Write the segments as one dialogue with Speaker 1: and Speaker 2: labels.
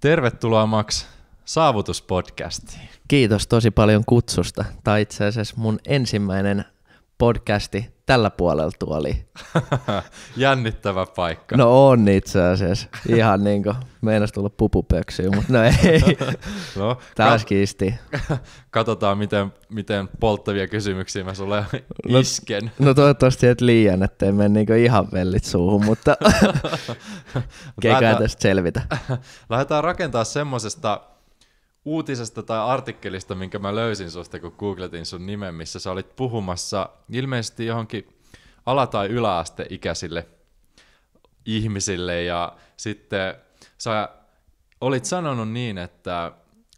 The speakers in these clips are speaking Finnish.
Speaker 1: Tervetuloa Max Saavutuspodcastiin. Kiitos tosi paljon kutsusta. Tämä on itse asiassa mun ensimmäinen podcasti tällä puolella tuoli.
Speaker 2: Jännittävä paikka.
Speaker 1: No on itse asiassa. Ihan niin kuin, meinas tulla pupupöksyyn, mutta no ei. no, Taas kiisti.
Speaker 2: Katsotaan, miten, miten polttavia kysymyksiä mä sulle no- isken.
Speaker 1: No, no toivottavasti et liian, ettei mene niin ihan vellit suuhun, mutta keikään tästä selvitä.
Speaker 2: Lähdetään rakentaa semmoisesta uutisesta tai artikkelista, minkä mä löysin susta, kun googletin sun nimen, missä sä olit puhumassa ilmeisesti johonkin ala- tai yläasteikäisille ihmisille ja sitten sä olit sanonut niin, että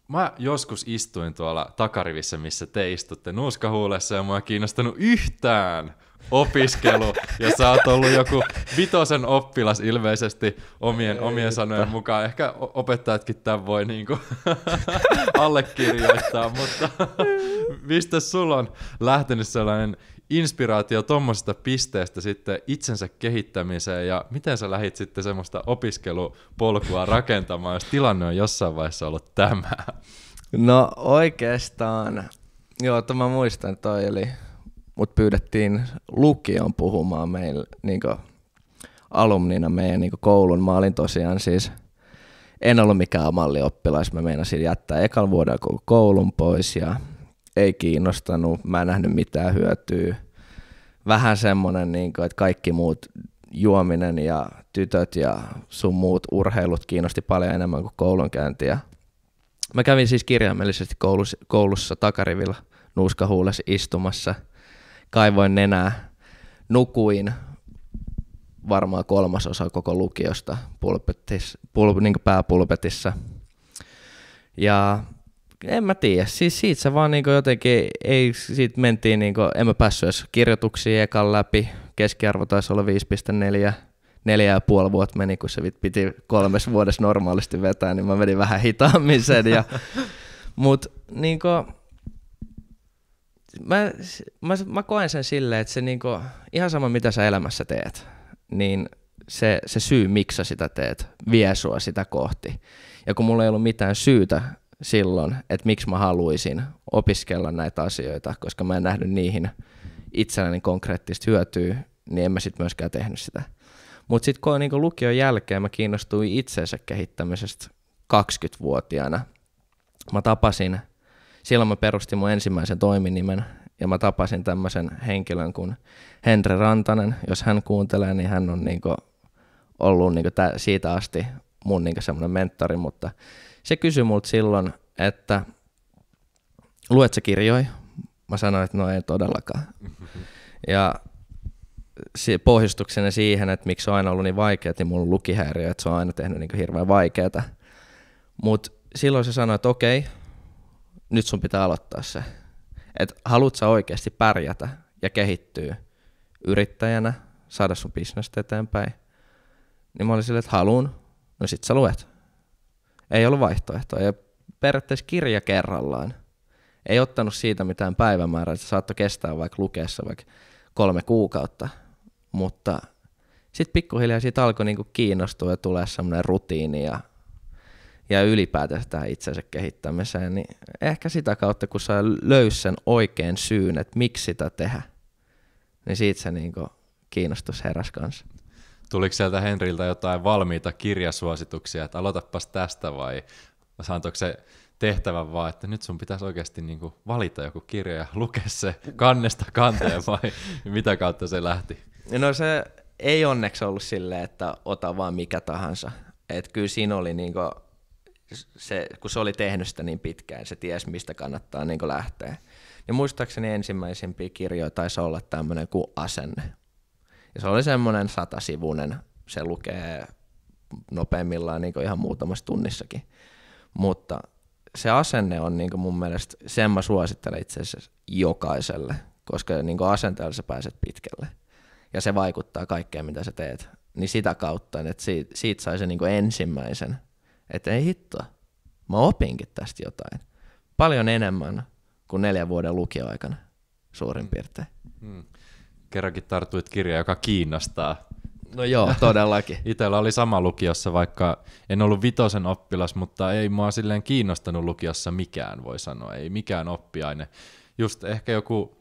Speaker 2: mä joskus istuin tuolla takarivissä, missä te istutte nuuskahuulessa ja mua ei kiinnostanut yhtään opiskelu, ja sä oot ollut joku vitosen oppilas ilmeisesti omien, Ei, omien sanojen mukaan. Ehkä opettajatkin tämän voi niinku allekirjoittaa, mutta mistä sulla on lähtenyt sellainen inspiraatio tuommoisesta pisteestä sitten itsensä kehittämiseen ja miten sä lähit sitten semmoista opiskelupolkua rakentamaan, jos tilanne on jossain vaiheessa ollut tämä?
Speaker 1: No oikeastaan, joo, mä muistan, toi oli mut pyydettiin lukion puhumaan meille niin alumnina meidän niin koulun. Mä olin tosiaan siis, en ollut mikään mallioppilas, mä meinasin jättää ekan vuoden koulun pois ja ei kiinnostanut, mä en nähnyt mitään hyötyä. Vähän semmonen, niin kuin, että kaikki muut juominen ja tytöt ja sun muut urheilut kiinnosti paljon enemmän kuin koulunkäynti. Ja mä kävin siis kirjaimellisesti koulussa, koulussa takarivilla nuuskahuulessa istumassa – kaivoin nenää, nukuin varmaan kolmasosa koko lukiosta pulpetis, pul, niin pääpulpetissa. Ja en mä tiedä, siis siitä se vaan niin jotenkin, ei, siitä mentiin, niin kuin, en mä päässyt edes kirjoituksiin ekan läpi, keskiarvo taisi olla 5,4, neljä ja puoli vuotta meni, kun se piti kolmes vuodessa normaalisti vetää, niin mä vedin vähän hitaammin sen. Ja, mut niin mä, mä, mä koen sen silleen, että se niinku, ihan sama mitä sä elämässä teet, niin se, se syy, miksi sä sitä teet, vie sua sitä kohti. Ja kun mulla ei ollut mitään syytä silloin, että miksi mä haluaisin opiskella näitä asioita, koska mä en nähnyt niihin itselleni konkreettista hyötyä, niin en mä sitten myöskään tehnyt sitä. Mutta sitten kun niinku lukion jälkeen mä kiinnostuin itsensä kehittämisestä 20-vuotiaana, mä tapasin – silloin mä perustin mun ensimmäisen toiminimen ja mä tapasin tämmöisen henkilön kuin Henri Rantanen. Jos hän kuuntelee, niin hän on niinku ollut niinku tä- siitä asti mun niinku semmoinen mentori, mutta se kysyi multa silloin, että luet sä kirjoja? Mä sanoin, että no ei todellakaan. Ja pohjustuksena siihen, että miksi se on aina ollut niin vaikeaa, niin mulla on lukihäiriö, että se on aina tehnyt niin hirveän vaikeaa. Mutta silloin se sanoi, että okei, okay, nyt sun pitää aloittaa se. Että haluat sä oikeasti pärjätä ja kehittyä yrittäjänä, saada sun bisnestä eteenpäin. Niin mä olin silleen, että haluun, no sit sä luet. Ei ollut vaihtoehtoa. Ja periaatteessa kirja kerrallaan. Ei ottanut siitä mitään päivämäärää, että saattoi kestää vaikka lukeessa vaikka kolme kuukautta. Mutta sitten pikkuhiljaa siitä alkoi niinku kiinnostua ja tulee semmoinen rutiini ja ja ylipäätään tähän itsensä kehittämiseen, niin ehkä sitä kautta, kun sä löys sen oikean syyn, että miksi sitä tehdä, niin siitä se niin kiinnostus heräs kanssa.
Speaker 2: Tuliko sieltä Henriltä jotain valmiita kirjasuosituksia, että aloitapas tästä vai saantoiko se tehtävän vaan, että nyt sun pitäisi oikeasti niin valita joku kirja ja lukea se kannesta kanteen vai mitä kautta se lähti?
Speaker 1: No se ei onneksi ollut silleen, että ota vaan mikä tahansa. Että kyllä siinä oli niin kuin se, kun se oli tehnyt sitä niin pitkään, se ties mistä kannattaa niin lähteä. Ja muistaakseni ensimmäisimpiä kirjoja taisi olla tämmöinen kuin Asenne. Ja se oli semmoinen satasivunen, se lukee nopeimmillaan niin ihan muutamassa tunnissakin. Mutta se asenne on niin mun mielestä, sen mä suosittelen itse asiassa jokaiselle, koska niin asenteella sä pääset pitkälle. Ja se vaikuttaa kaikkeen, mitä sä teet. Niin sitä kautta, että siitä, siitä sai se niin ensimmäisen – että ei hitto, mä opinkin tästä jotain. Paljon enemmän kuin neljän vuoden lukioaikana suurin mm. piirtein.
Speaker 2: Hmm. Kerrankin tartuit kirja, joka kiinnostaa. No joo, todellakin. Itellä oli sama lukiossa, vaikka en ollut vitosen oppilas, mutta ei mua silleen kiinnostanut lukiossa mikään, voi sanoa. Ei mikään oppiaine. Just ehkä joku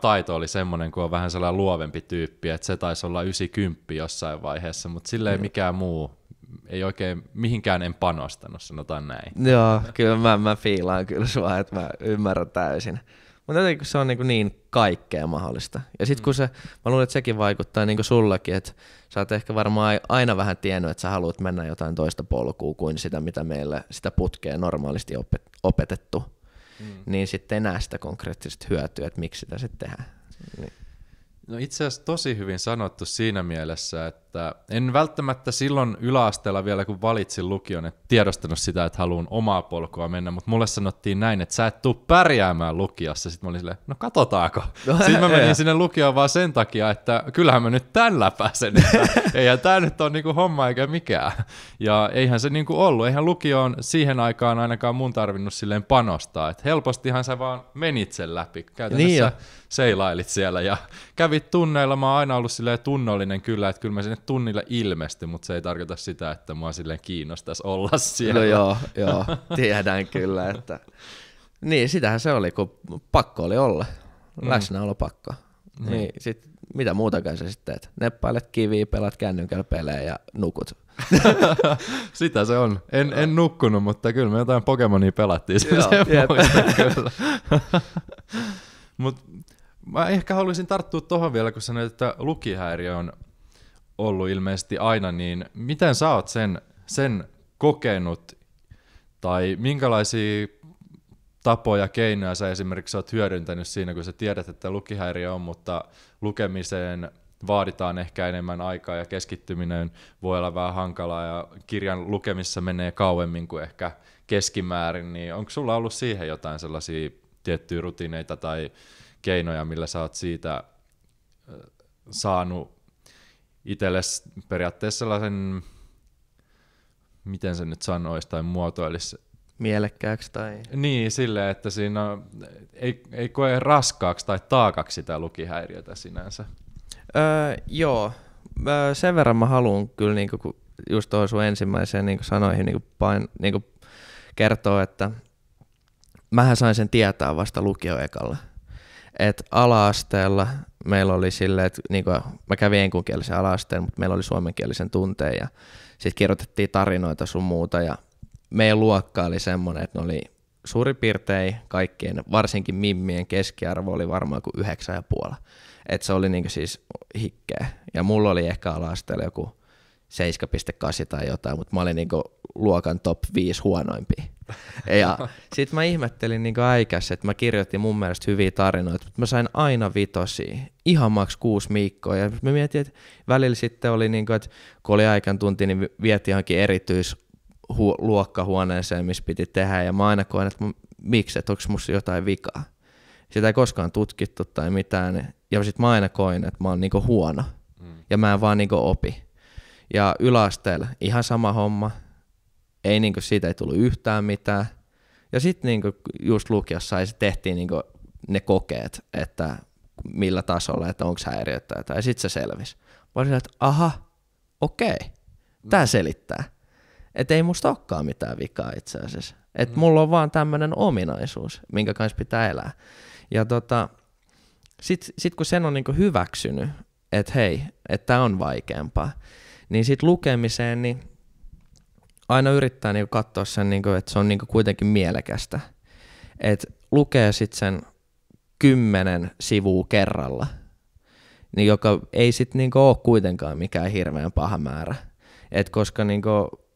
Speaker 2: taito oli semmoinen, kun on vähän sellainen luovempi tyyppi, että se taisi olla 90 jossain vaiheessa, mutta sille ei mm. mikään muu ei oikein mihinkään en panostanut, sanotaan näin. Joo,
Speaker 1: kyllä mä, mä fiilaan kyllä sua, että mä ymmärrän täysin. Mutta jotenkin se on niin, niin kaikkea mahdollista. Ja sitten kun mm. se, mä luulen, että sekin vaikuttaa niin kuin sullakin, että sä oot ehkä varmaan aina vähän tiennyt, että sä haluat mennä jotain toista polkua kuin sitä, mitä meille sitä putkea normaalisti opet- opetettu. Mm. Niin sitten enää sitä konkreettisesti hyötyä, että miksi sitä sitten tehdään. Niin.
Speaker 2: No itse asiassa tosi hyvin sanottu siinä mielessä, että en välttämättä silloin yläasteella vielä kun valitsin lukion, että tiedostanut sitä, että haluan omaa polkua mennä, mutta mulle sanottiin näin, että sä et tuu pärjäämään lukiossa. Sitten mä olin silleen, no katsotaanko. No, Sitten mä menin ei. sinne lukioon vaan sen takia, että kyllähän mä nyt tällä pääsen, eihän tämä nyt ole niinku homma eikä mikään. Ja eihän se niinku ollut, eihän lukioon siihen aikaan ainakaan mun tarvinnut silleen panostaa, että helpostihan sä vaan menit sen läpi. Käytännössä niin seilailit siellä ja kävi niitä tunneilla mä oon aina ollut silleen tunnollinen kyllä, että kyllä mä sinne tunnille ilmesty, mutta se ei tarkoita sitä, että mua silleen kiinnostaisi olla
Speaker 1: no siellä. No joo, joo, tiedän kyllä, että... Niin, sitähän se oli, kun pakko oli olla, mm. läsnäolo pakko. Mm. Niin, niin sit mitä muutakaan sä sitten teet? Neppailet kiviä, pelat kännykällä pelejä ja nukut. Sitä se on.
Speaker 2: En, en nukkunut, mutta kyllä me jotain Pokemonia pelattiin. Sen Joo, se kyllä. Mut mä ehkä haluaisin tarttua tuohon vielä, kun sanoit, että lukihäiriö on ollut ilmeisesti aina, niin miten sä oot sen, sen kokenut tai minkälaisia tapoja, keinoja sä esimerkiksi oot hyödyntänyt siinä, kun sä tiedät, että lukihäiriö on, mutta lukemiseen vaaditaan ehkä enemmän aikaa ja keskittyminen voi olla vähän hankalaa ja kirjan lukemissa menee kauemmin kuin ehkä keskimäärin, niin onko sulla ollut siihen jotain sellaisia tiettyjä rutiineita tai keinoja, millä sä oot siitä saanut itsellesi periaatteessa sellaisen, miten se nyt sanoisi tai muotoilisi. Mielekkääksi tai... Niin, sille, että siinä ei, ei koe raskaaksi tai taakaksi sitä lukihäiriötä sinänsä.
Speaker 1: Öö, joo, öö, sen verran mä haluan kyllä niinku, kun just tuohon sun ensimmäiseen niinku sanoihin niinku pain, niinku kertoa, että mähän sain sen tietää vasta lukioekalla että ala-asteella meillä oli silleen, että niin kuin, mä kävin enkunkielisen ala mutta meillä oli suomenkielisen tunteen ja sitten kirjoitettiin tarinoita sun muuta ja meidän luokka oli semmoinen, että ne oli suurin piirtein kaikkien, varsinkin mimmien keskiarvo oli varmaan kuin yhdeksän ja puoli. Et se oli kuin niinku siis hikkeä. Ja mulla oli ehkä ala joku 7,8 tai jotain, mutta mä olin niinku luokan top 5 huonoimpia. Ja sitten mä ihmettelin niin äikässä, että mä kirjoitin mun mielestä hyviä tarinoita, mutta mä sain aina vitosia, ihan maks kuusi miikkoa. Ja mä mietin, että välillä sitten oli, niin kuin, että kun oli aikan tunti, niin vietiin johonkin erityis luokkahuoneeseen, missä piti tehdä, ja mä aina koen, että miksi, että onko musta jotain vikaa. Sitä ei koskaan tutkittu tai mitään, ja sitten mä aina koin, että mä oon niinku huono, mm. ja mä en vaan niin opi. Ja yläasteella ihan sama homma, ei kuin, niinku siitä ei tullut yhtään mitään. Ja sitten niin just lukiossa ei, tehtiin kuin, niinku ne kokeet, että millä tasolla, että onko häiriötä tai sitten se selvisi. Mä olin, että aha, okei, tämä mm. selittää. Että ei musta olekaan mitään vikaa itse asiassa. Että mm. mulla on vaan tämmöinen ominaisuus, minkä kanssa pitää elää. Ja tota, sitten sit kun sen on niin hyväksynyt, että hei, että tämä on vaikeampaa, niin sitten lukemiseen, niin aina yrittää niin katsoa sen, niin kuin, että se on niin kuitenkin mielekästä. Että lukee sitten sen kymmenen sivua kerralla, niin joka ei sitten niin ole kuitenkaan mikään hirveän paha määrä. Et koska niin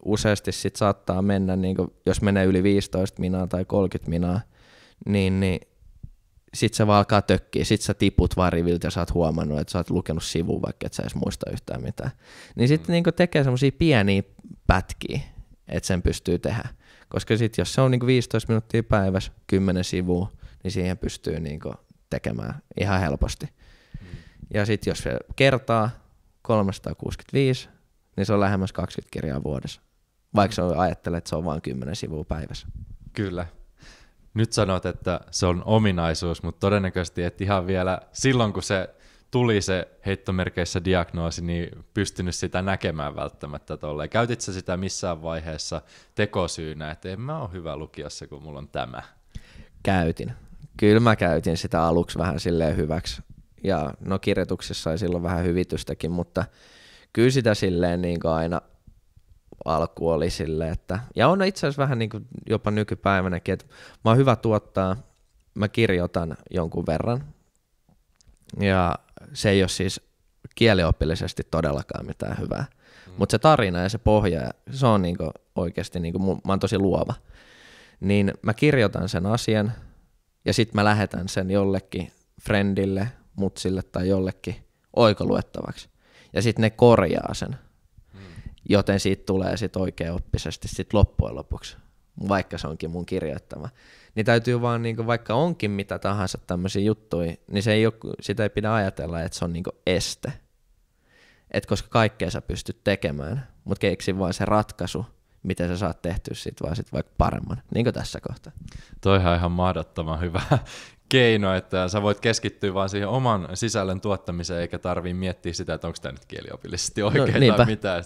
Speaker 1: useasti sit saattaa mennä, niin kuin, jos menee yli 15 minaa tai 30 minaa, niin, niin sit se vaan alkaa tökkiä, sit sä tiput vaan riviltä ja sä oot huomannut, että sä oot lukenut sivun, vaikka et sä edes muista yhtään mitään. Niin sitten mm. niinku tekee semmoisia pieniä pätkiä, että sen pystyy tehdä. Koska sitten jos se on niinku 15 minuuttia päivässä, 10 sivua, niin siihen pystyy niinku tekemään ihan helposti. Ja sitten jos se kertaa 365, niin se on lähemmäs 20 kirjaa vuodessa. Vaikka mm. ajattelet, että se on vain 10 sivua päivässä.
Speaker 2: Kyllä. Nyt sanot, että se on ominaisuus, mutta todennäköisesti et ihan vielä silloin, kun se tuli se heittomerkeissä diagnoosi, niin pystynyt sitä näkemään välttämättä tolleen. Käytitkö sitä missään vaiheessa tekosyynä, että en mä ole hyvä lukiossa, kun mulla on tämä?
Speaker 1: Käytin. Kyllä mä käytin sitä aluksi vähän silleen hyväksi. Ja no kirjoituksessa sai silloin vähän hyvitystäkin, mutta kyllä sitä silleen niin kuin aina alku oli silleen, että... Ja on itse asiassa vähän niin kuin jopa nykypäivänäkin, että mä oon hyvä tuottaa, mä kirjoitan jonkun verran, ja se ei ole siis kielioppillisesti todellakaan mitään hyvää. Mm. Mutta se tarina ja se pohja, se on niinku oikeasti, niinku, mä oon tosi luova. Niin mä kirjoitan sen asian ja sitten mä lähetän sen jollekin friendille, mutsille tai jollekin oikoluettavaksi. Ja sitten ne korjaa sen. Mm. Joten siitä tulee sitten oppisesti sit loppujen lopuksi, vaikka se onkin mun kirjoittama niin täytyy vaan, niinku, vaikka onkin mitä tahansa tämmöisiä juttuja, niin se ei ole, sitä ei pidä ajatella, että se on niinku este. Et koska kaikkea sä pystyt tekemään, mutta keksi vaan se ratkaisu, miten sä saat tehtyä siitä vaan sit vaikka paremman, niin kuin tässä kohtaa.
Speaker 2: Toihan on ihan mahdottoman hyvä keino, että sä voit keskittyä vaan siihen oman sisällön tuottamiseen, eikä tarvii miettiä sitä, että onko tämä nyt kieliopillisesti oikein no, tai mitään.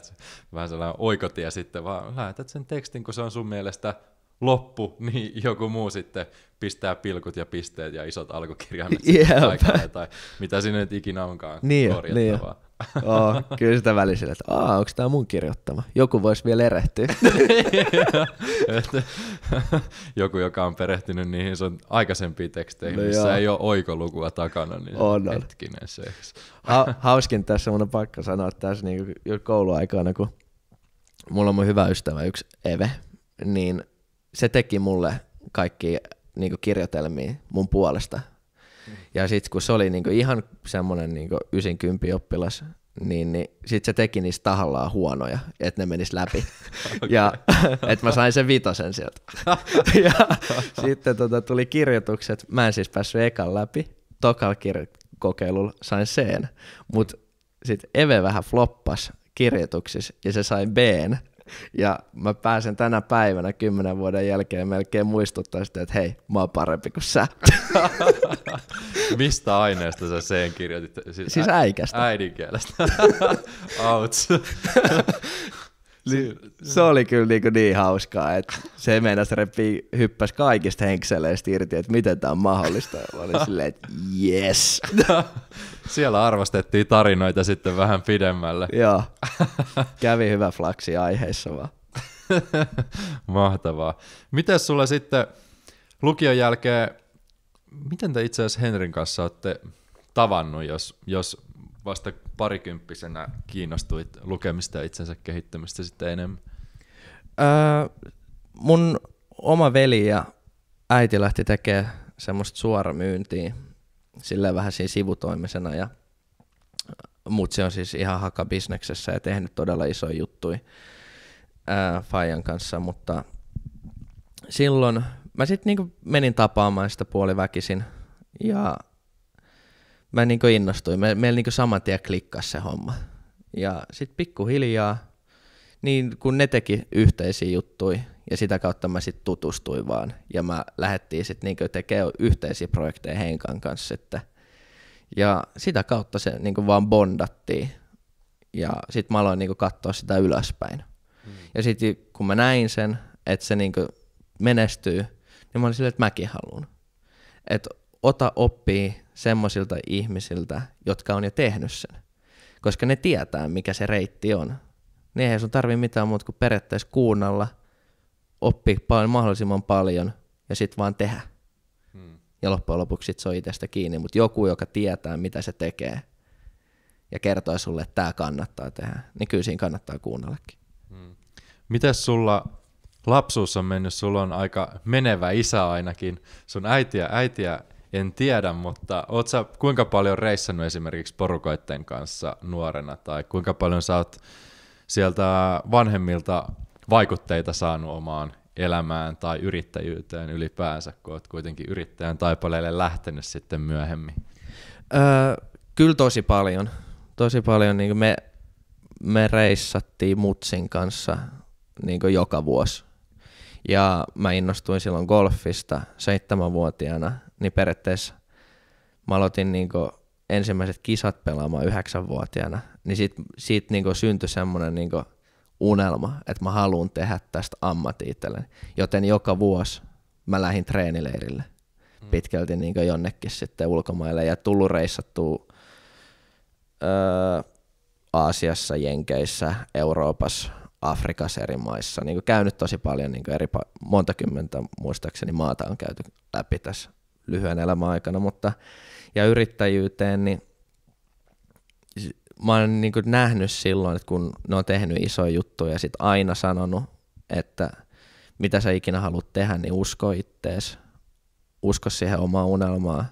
Speaker 2: Vähän sellainen oikotie sitten, vaan lähetät sen tekstin, kun se on sun mielestä loppu, niin joku muu sitten pistää pilkut ja pisteet ja isot alkukirjaimet yep. tai mitä sinne nyt ikinä onkaan niin, niin korjattavaa. Niin Oh,
Speaker 1: kyllä sitä välisillä, että oh, onko tämä mun kirjoittama? Joku voisi vielä erehtyä.
Speaker 2: Joku, joka on perehtynyt niihin sun aikaisempiin teksteihin, no missä joo. ei ole oikolukua takana, niin on, on. hetkinen se.
Speaker 1: ha- hauskin tässä mun on pakko sanoa tässä niin kouluaikana, kun mulla on mun hyvä ystävä, yksi Eve, niin se teki mulle kaikki niin kuin kirjoitelmia mun puolesta. Ja sitten kun se oli niin ihan semmoinen niin 90 oppilas, niin, niin sitten se teki niistä tahallaan huonoja, että ne menis läpi. okay. Ja että mä sain sen vitosen sieltä. ja sitten tota, tuli kirjoitukset. Mä en siis päässyt ekan läpi. Tokal kokeilulla sain sen, mutta sitten Eve vähän floppas kirjoituksissa ja se sai b ja mä pääsen tänä päivänä kymmenen vuoden jälkeen melkein muistuttaa sitä, että hei, mä oon parempi kuin sä.
Speaker 2: Mistä aineesta sä sen kirjoitit? Siis, siis äikästä. Äidinkielestä.
Speaker 1: Ouch. Niin, se oli kyllä niin, niin hauskaa, että se meinasi repii, hyppäsi kaikista henkseleistä irti, että miten tämä on mahdollista. Ja oli silleen, että yes.
Speaker 2: siellä arvostettiin tarinoita sitten vähän pidemmälle. Joo, kävi hyvä flaksi aiheessa vaan. Mahtavaa. Miten sulla sitten lukion jälkeen, miten te itse asiassa Henrin kanssa olette tavannut, jos, jos vasta parikymppisenä
Speaker 1: kiinnostuit lukemista ja itsensä kehittämistä sitten enemmän? Öö, mun oma veli ja äiti lähti tekemään semmoista suoramyyntiä sille vähän siinä sivutoimisena ja mut se on siis ihan bisneksessä ja tehnyt todella isoja juttuja ää, öö, Fajan kanssa, mutta silloin mä sitten niinku menin tapaamaan sitä puoliväkisin ja mä niin innostuin, Me, meillä niin saman tien klikkasi se homma. Ja sitten pikkuhiljaa, niin kun ne teki yhteisiä juttuja, ja sitä kautta mä sitten tutustuin vaan, ja mä lähdettiin sitten niin tekemään yhteisiä projekteja Henkan kanssa Että. Ja sitä kautta se niin vaan bondattiin, ja sitten mä aloin niin katsoa sitä ylöspäin. Mm. Ja sitten kun mä näin sen, että se niin menestyy, niin mä olin silleen, että mäkin haluan. Että ota oppii semmoisilta ihmisiltä, jotka on jo tehnyt sen. Koska ne tietää, mikä se reitti on. Niin ei sun tarvi mitään muuta kuin periaatteessa kuunnella, oppi paljon, mahdollisimman paljon ja sitten vaan tehdä. Hmm. Ja loppujen lopuksi sit se on itsestä kiinni, mutta joku, joka tietää, mitä se tekee ja kertoo sulle, että tämä kannattaa tehdä, niin kyllä siinä kannattaa kuunnellakin.
Speaker 2: Hmm. Mitäs sulla lapsuus on mennyt? Sulla on aika menevä isä ainakin. Sun äitiä, äitiä en tiedä, mutta oot sä kuinka paljon reissannut esimerkiksi porukoitten kanssa nuorena, tai kuinka paljon sä oot sieltä vanhemmilta vaikutteita saanut omaan elämään tai yrittäjyyteen ylipäänsä, kun oot kuitenkin yrittäjän taipaleelle
Speaker 1: lähtenyt sitten myöhemmin? Öö, kyllä tosi paljon. Tosi paljon. Niin me, me reissattiin Mutsin kanssa niin joka vuosi. Ja mä innostuin silloin golfista seitsemänvuotiaana – niin periaatteessa mä aloitin niin kuin ensimmäiset kisat pelaamaan yhdeksänvuotiaana, niin siitä siitä niin syntyi semmoinen niin unelma, että mä haluan tehdä tästä ammatti Joten joka vuosi mä lähdin treenileirille mm. pitkälti niin jonnekin sitten ulkomaille ja tullut reissattua öö, Aasiassa, Jenkeissä, Euroopassa, Afrikassa eri maissa. Niin käynyt tosi paljon niin eri, monta kymmentä muistaakseni maata on käyty läpi tässä lyhyen elämäaikana, mutta ja yrittäjyyteen, niin mä oon niin nähnyt silloin, että kun ne on tehnyt isoja juttuja ja sit aina sanonut, että mitä sä ikinä haluat tehdä, niin usko ittees, usko siihen omaa unelmaa,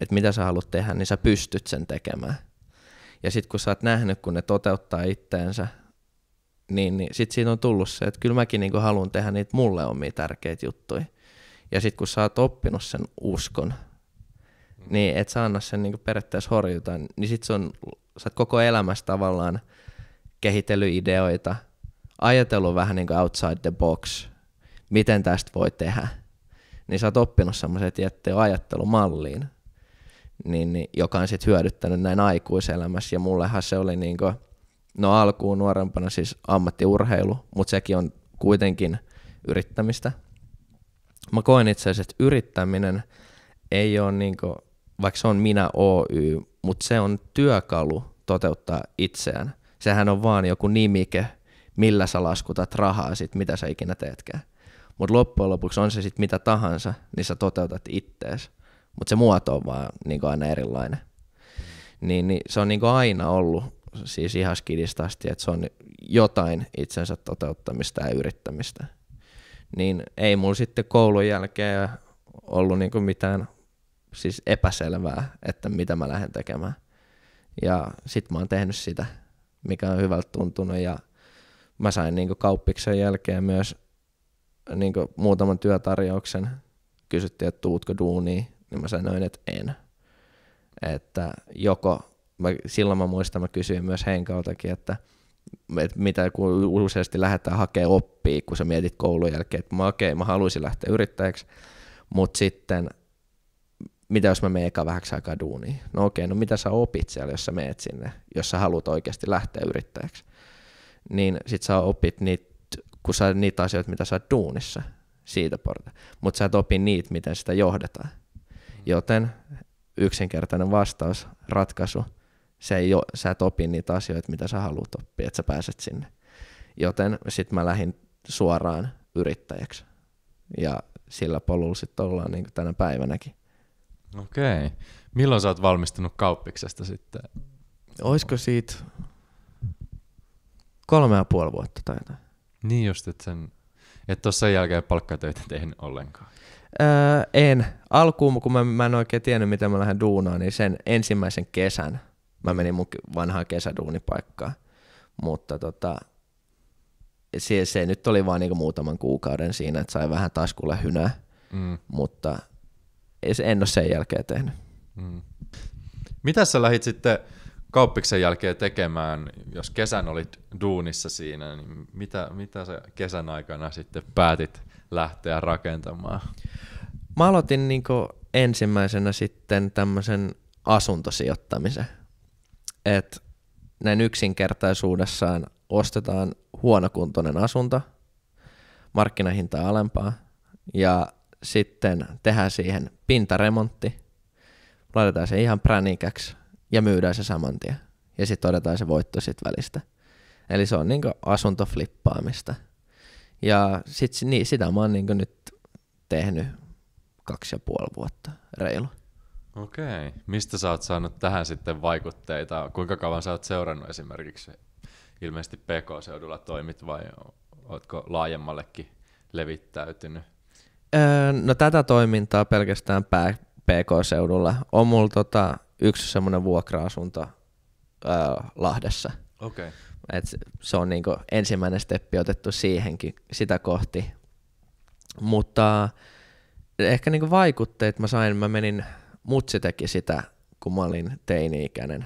Speaker 1: että mitä sä haluat tehdä, niin sä pystyt sen tekemään. Ja sitten kun sä oot nähnyt, kun ne toteuttaa itteensä, niin, niin sitten siitä on tullut se, että kyllä mäkin niin haluan tehdä niitä mulle omia tärkeitä juttuja. Ja sitten kun sä oot oppinut sen uskon, niin et sä anna sen niinku periaatteessa horjuta, niin sit sun, sä oot koko elämässä tavallaan kehitellyt ideoita, ajatellut vähän niin kuin outside the box, miten tästä voi tehdä, niin sä oot oppinut semmoisen tiettyyn ajattelumalliin, niin, niin, joka on sitten hyödyttänyt näin aikuiselämässä, ja mullehan se oli niinku, no alkuun nuorempana siis ammattiurheilu, mutta sekin on kuitenkin yrittämistä, mä koen itse asiassa, että yrittäminen ei ole niin kuin, vaikka se on minä Oy, mutta se on työkalu toteuttaa itseään. Sehän on vaan joku nimike, millä sä laskutat rahaa sit, mitä sä ikinä teetkään. Mutta loppujen lopuksi on se sitten mitä tahansa, niin sä toteutat ittees. Mutta se muoto on vaan niinku aina erilainen. Niin, niin se on niinku aina ollut siis ihan skidistä asti, että se on jotain itsensä toteuttamista ja yrittämistä niin ei mulla sitten koulun jälkeen ollut niin kuin mitään siis epäselvää, että mitä mä lähden tekemään. Ja sit mä oon tehnyt sitä, mikä on hyvältä tuntunut ja mä sain niin kauppiksen jälkeen myös niin muutaman työtarjouksen. Kysyttiin, että tuutko duuniin, niin mä sanoin, että en. Että joko, mä, silloin mä muistan, mä kysyin myös Henkaltakin, että – et mitä kun useasti lähdetään hakemaan oppia, kun sä mietit koulun jälkeen, että mä, okei, okay, mä haluaisin lähteä yrittäjäksi, mutta sitten mitä jos mä menen eka vähäksi aikaa duuniin? No okei, okay, no mitä sä opit siellä, jos sä meet sinne, jos sä haluat oikeasti lähteä yrittäjäksi? Niin sit sä opit niitä, kun sä niitä asioita, mitä sä oot duunissa, siitä porta. Mutta sä et opi niitä, miten sitä johdetaan. Mm. Joten yksinkertainen vastaus, ratkaisu – se ei ole, sä et opi niitä asioita, mitä sä haluat oppia, että sä pääset sinne. Joten sitten mä lähdin suoraan yrittäjäksi. Ja sillä polulla sitten ollaan niin tänä päivänäkin.
Speaker 2: Okei. Milloin sä oot valmistunut kauppiksesta sitten?
Speaker 1: Oisko siitä kolme ja puoli vuotta tai jotain. Niin
Speaker 2: just, että sen, et
Speaker 1: tuossa sen jälkeen palkkatöitä tehnyt ollenkaan. Öö, en. Alkuun, kun mä, mä en oikein tiennyt, miten mä lähden duunaan, niin sen ensimmäisen kesän – mä menin mun vanhaan kesäduunipaikkaan. Mutta tota, se, se nyt oli vain niin muutaman kuukauden siinä, että sai vähän taskulle hynää, mm. mutta en ole sen jälkeen tehnyt. Mm.
Speaker 2: Mitä sä lähit sitten kauppiksen jälkeen tekemään, jos kesän olit duunissa siinä, niin mitä, mitä sä kesän aikana sitten
Speaker 1: päätit lähteä rakentamaan? Mä aloitin niin ensimmäisenä sitten tämmöisen asuntosijoittamisen että näin yksinkertaisuudessaan ostetaan huonokuntoinen asunto, markkinahinta alempaa, ja sitten tehdään siihen pintaremontti, laitetaan se ihan pränikäksi ja myydään se saman tien. Ja sitten todetaan se voitto sit välistä. Eli se on niinku asuntoflippaamista. Ja sit, niin, sitä mä oon niinku nyt tehnyt kaksi ja puoli vuotta reilu.
Speaker 2: Okei. Mistä sä oot saanut tähän sitten vaikutteita? Kuinka kauan sä oot seurannut esimerkiksi ilmeisesti PK-seudulla toimit vai ootko laajemmallekin levittäytynyt?
Speaker 1: Öö, no tätä toimintaa pelkästään pää, PK-seudulla. On mulla tota, yksi semmoinen vuokra-asunto öö, Lahdessa. Okei. Okay. Et se on niinku ensimmäinen steppi otettu siihenkin, sitä kohti. Mutta ehkä niinku vaikutteet mä sain, mä menin mutsi teki sitä, kun mä olin teini-ikäinen.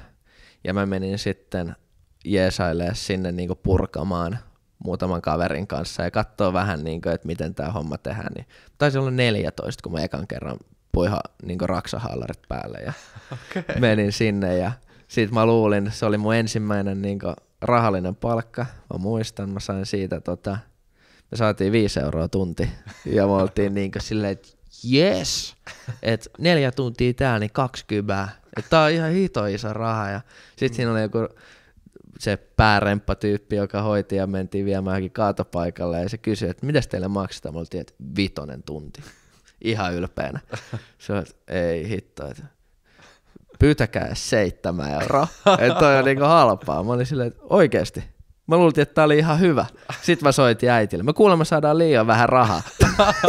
Speaker 1: Ja mä menin sitten jeesailee sinne niin purkamaan muutaman kaverin kanssa ja katsoa vähän, kuin, niinku, että miten tämä homma tehdään. Niin, taisi olla 14, kun mä ekan kerran puihan niin raksahallarit päälle ja okay. menin sinne ja sit mä luulin, se oli mun ensimmäinen niin rahallinen palkka, mä muistan, mä sain siitä tota, me saatiin 5 euroa tunti ja me oltiin niinku silleen, että yes, että neljä tuntia täällä, niin 20. Tämä on ihan hito iso raha. Ja sitten mm. siinä oli joku se tyyppi, joka hoiti ja mentiin viemään kaatopaikalle ja se kysyi, että mitäs teille maksetaan? Mä oltiin, että vitonen tunti. Ihan ylpeänä. Se on, ei hitto, että pyytäkää seitsemän euroa. Että toi on niinku halpaa. Mä olin silleen, että oikeesti. Mä luultiin, että tää oli ihan hyvä. Sitten mä soitin äitille. Me kuulemma saadaan liian vähän rahaa.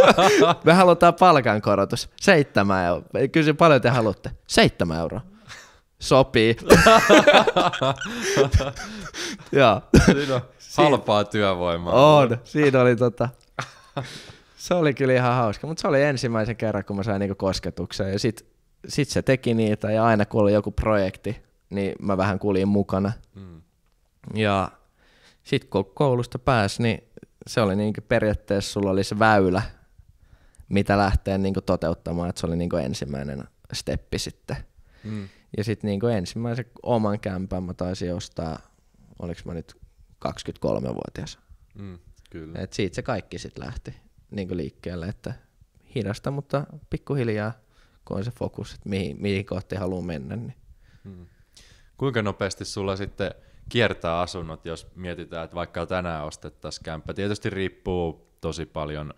Speaker 1: me halutaan palkankorotus. Seitsemän euroa. Kysyn paljon te haluatte. Seitsemän euroa. Sopii. Joo. Siinä on halpaa työvoimaa. On. Siinä oli tota... Se oli kyllä ihan hauska, mutta se oli ensimmäisen kerran, kun mä sain niinku kosketuksen Ja sit, sit se teki niitä ja aina kun oli joku projekti, niin mä vähän kuljin mukana. Mm. Ja sitten kun koulusta pääsi, niin se oli niin periaatteessa sulla oli se väylä, mitä lähtee niin toteuttamaan, että se oli niin ensimmäinen steppi sitten. Mm. Ja sitten niin ensimmäisen oman kämpän mä taisin ostaa, oliko mä nyt 23-vuotias. Mm, kyllä. Et siitä se kaikki sitten lähti niin liikkeelle, että hidasta, mutta pikkuhiljaa, kun on se fokus, että mihin, mihin kohti haluaa mennä. Niin.
Speaker 2: Mm. Kuinka nopeasti sulla sitten kiertää asunnot, jos mietitään, että vaikka tänään ostettaisiin kämppä. Tietysti riippuu tosi paljon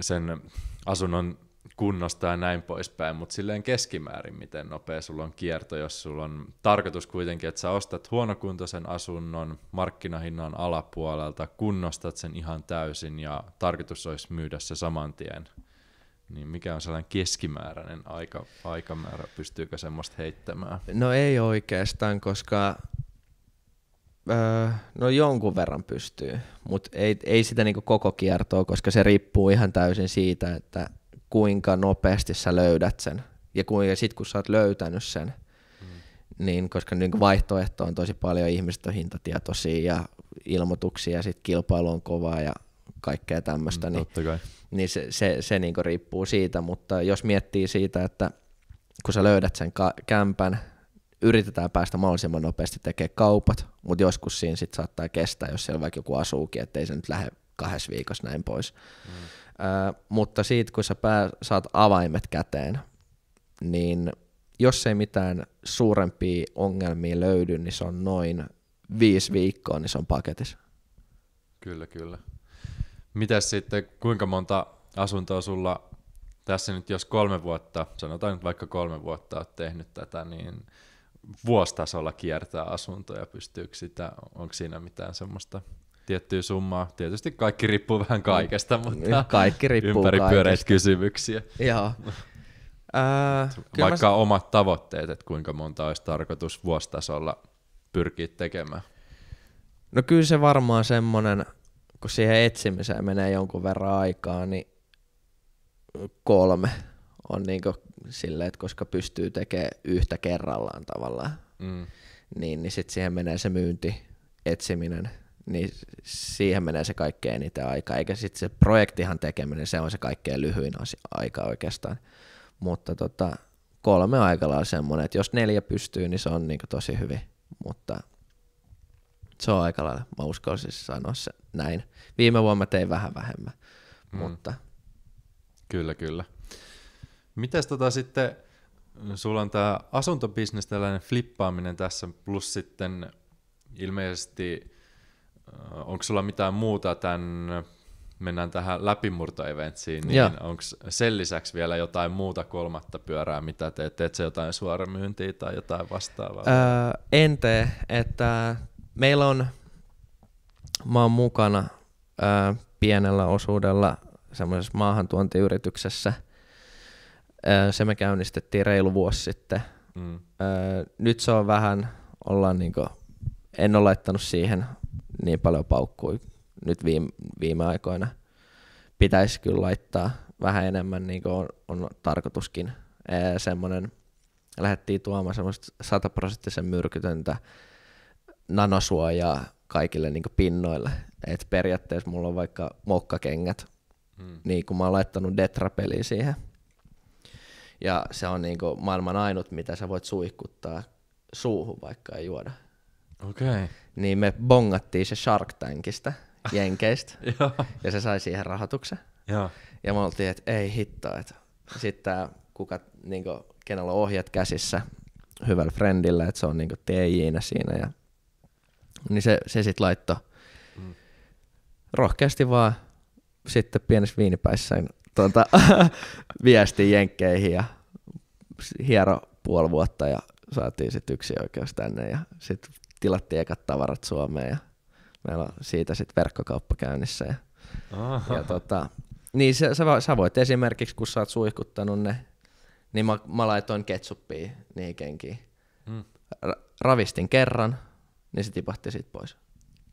Speaker 2: sen asunnon kunnosta ja näin poispäin, mutta silleen keskimäärin, miten nopea sulla on kierto, jos sulla on tarkoitus kuitenkin, että sä ostat huonokuntoisen asunnon markkinahinnan alapuolelta, kunnostat sen ihan täysin ja tarkoitus olisi myydä se saman tien niin mikä on sellainen keskimääräinen aika, aikamäärä, pystyykö semmoista heittämään? No
Speaker 1: ei oikeastaan, koska öö, no jonkun verran pystyy, mutta ei, ei sitä niinku koko kiertoa, koska se riippuu ihan täysin siitä, että kuinka nopeasti sä löydät sen. Ja, kun, ja sitten kun sä oot löytänyt sen, mm. niin koska niin vaihtoehto on tosi paljon, ihmiset on hintatietoisia ja ilmoituksia ja sitten kilpailu on kovaa ja kaikkea tämmöistä, mm, niin, niin se, se, se niin riippuu siitä, mutta jos miettii siitä, että kun sä löydät sen ka- kämpän, yritetään päästä mahdollisimman nopeasti tekemään kaupat, mutta joskus siinä sit saattaa kestää, jos siellä vaikka joku asuukin, ettei se nyt lähde kahdessa viikossa näin pois. Mm. Äh, mutta siitä, kun sä pää, saat avaimet käteen, niin jos ei mitään suurempia ongelmia löydy, niin se on noin viisi viikkoa, niin se on paketissa.
Speaker 2: Kyllä, kyllä. Mitäs sitten, kuinka monta asuntoa sulla tässä nyt, jos kolme vuotta, sanotaan nyt vaikka kolme vuotta olet tehnyt tätä, niin vuostasolla kiertää asuntoja, pystyykö sitä, onko siinä mitään semmoista tiettyä summaa? Tietysti kaikki riippuu vähän kaikesta, mm. mutta kaikki riippuu ympäripyöreitä kysymyksiä.
Speaker 1: Joo. Äh, Vaikka
Speaker 2: mä... omat tavoitteet, että kuinka monta olisi tarkoitus vuositasolla pyrkiä tekemään?
Speaker 1: No kyllä se varmaan semmoinen kun siihen etsimiseen menee jonkun verran aikaa, niin kolme on niin silleen, että koska pystyy tekemään yhtä kerrallaan tavallaan, mm. niin, niin sitten siihen menee se myynti, etsiminen, niin siihen menee se kaikkein eniten aikaa, eikä sitten se projektihan tekeminen, se on se kaikkein lyhyin asia, aika oikeastaan. Mutta tota, kolme aikalla on semmoinen, että jos neljä pystyy, niin se on niin tosi hyvin, mutta se on aika lailla, mä uskallisin siis sanoa se näin. Viime vuonna tein vähän vähemmän, mm. mutta... Kyllä, kyllä.
Speaker 2: Mites tota sitten, sulla on tämä asuntobisnes, tällainen flippaaminen tässä, plus sitten ilmeisesti, äh, onko sulla mitään muuta tämän, mennään tähän läpimurtoeventsiin, niin onko sen lisäksi vielä jotain muuta kolmatta pyörää, mitä teet, teet se jotain suoramyyntiä tai jotain vastaavaa?
Speaker 1: Öö, en tee, että meillä on, mä oon mukana ää, pienellä osuudella semmoisessa maahantuontiyrityksessä. Ää, se me käynnistettiin reilu vuosi sitten. Mm. Ää, nyt se on vähän, ollaan niinku, en ole laittanut siihen niin paljon paukkuja nyt viime, viime aikoina. Pitäisi kyllä laittaa vähän enemmän, niin kuin on, on tarkoituskin. Ää, semmonen, lähdettiin tuomaan semmoista sataprosenttisen myrkytöntä nanosuojaa kaikille niin pinnoille. Et periaatteessa mulla on vaikka mokkakengät, hmm. niin kun mä oon laittanut detra siihen. Ja se on niin maailman ainut, mitä sä voit suihkuttaa suuhun, vaikka ei juoda. Okay. Niin me bongattiin se Shark Tankista, Jenkeistä, ja se sai siihen rahoituksen. Ja, ja me oltiin, että ei hitto, Et. Sitten kuka, niin kuin, kenellä on ohjat käsissä, hyvällä friendillä, että se on niin TJ siinä ja niin se, se sitten laittoi mm. rohkeasti vaan sitten pienessä viinipäissä tuota, viesti jenkkeihin ja hiero puoli vuotta ja saatiin sitten yksi oikeus tänne ja sitten tilattiin ekat tavarat Suomeen ja meillä on siitä sitten verkkokauppa käynnissä. Ja, ja tota, niin sä, sä, sä, voit esimerkiksi, kun sä oot suihkuttanut ne, niin mä, mä laitoin ketsuppia niihin kenkiin. Mm. Ra- ravistin kerran, niin se tipahti siitä pois.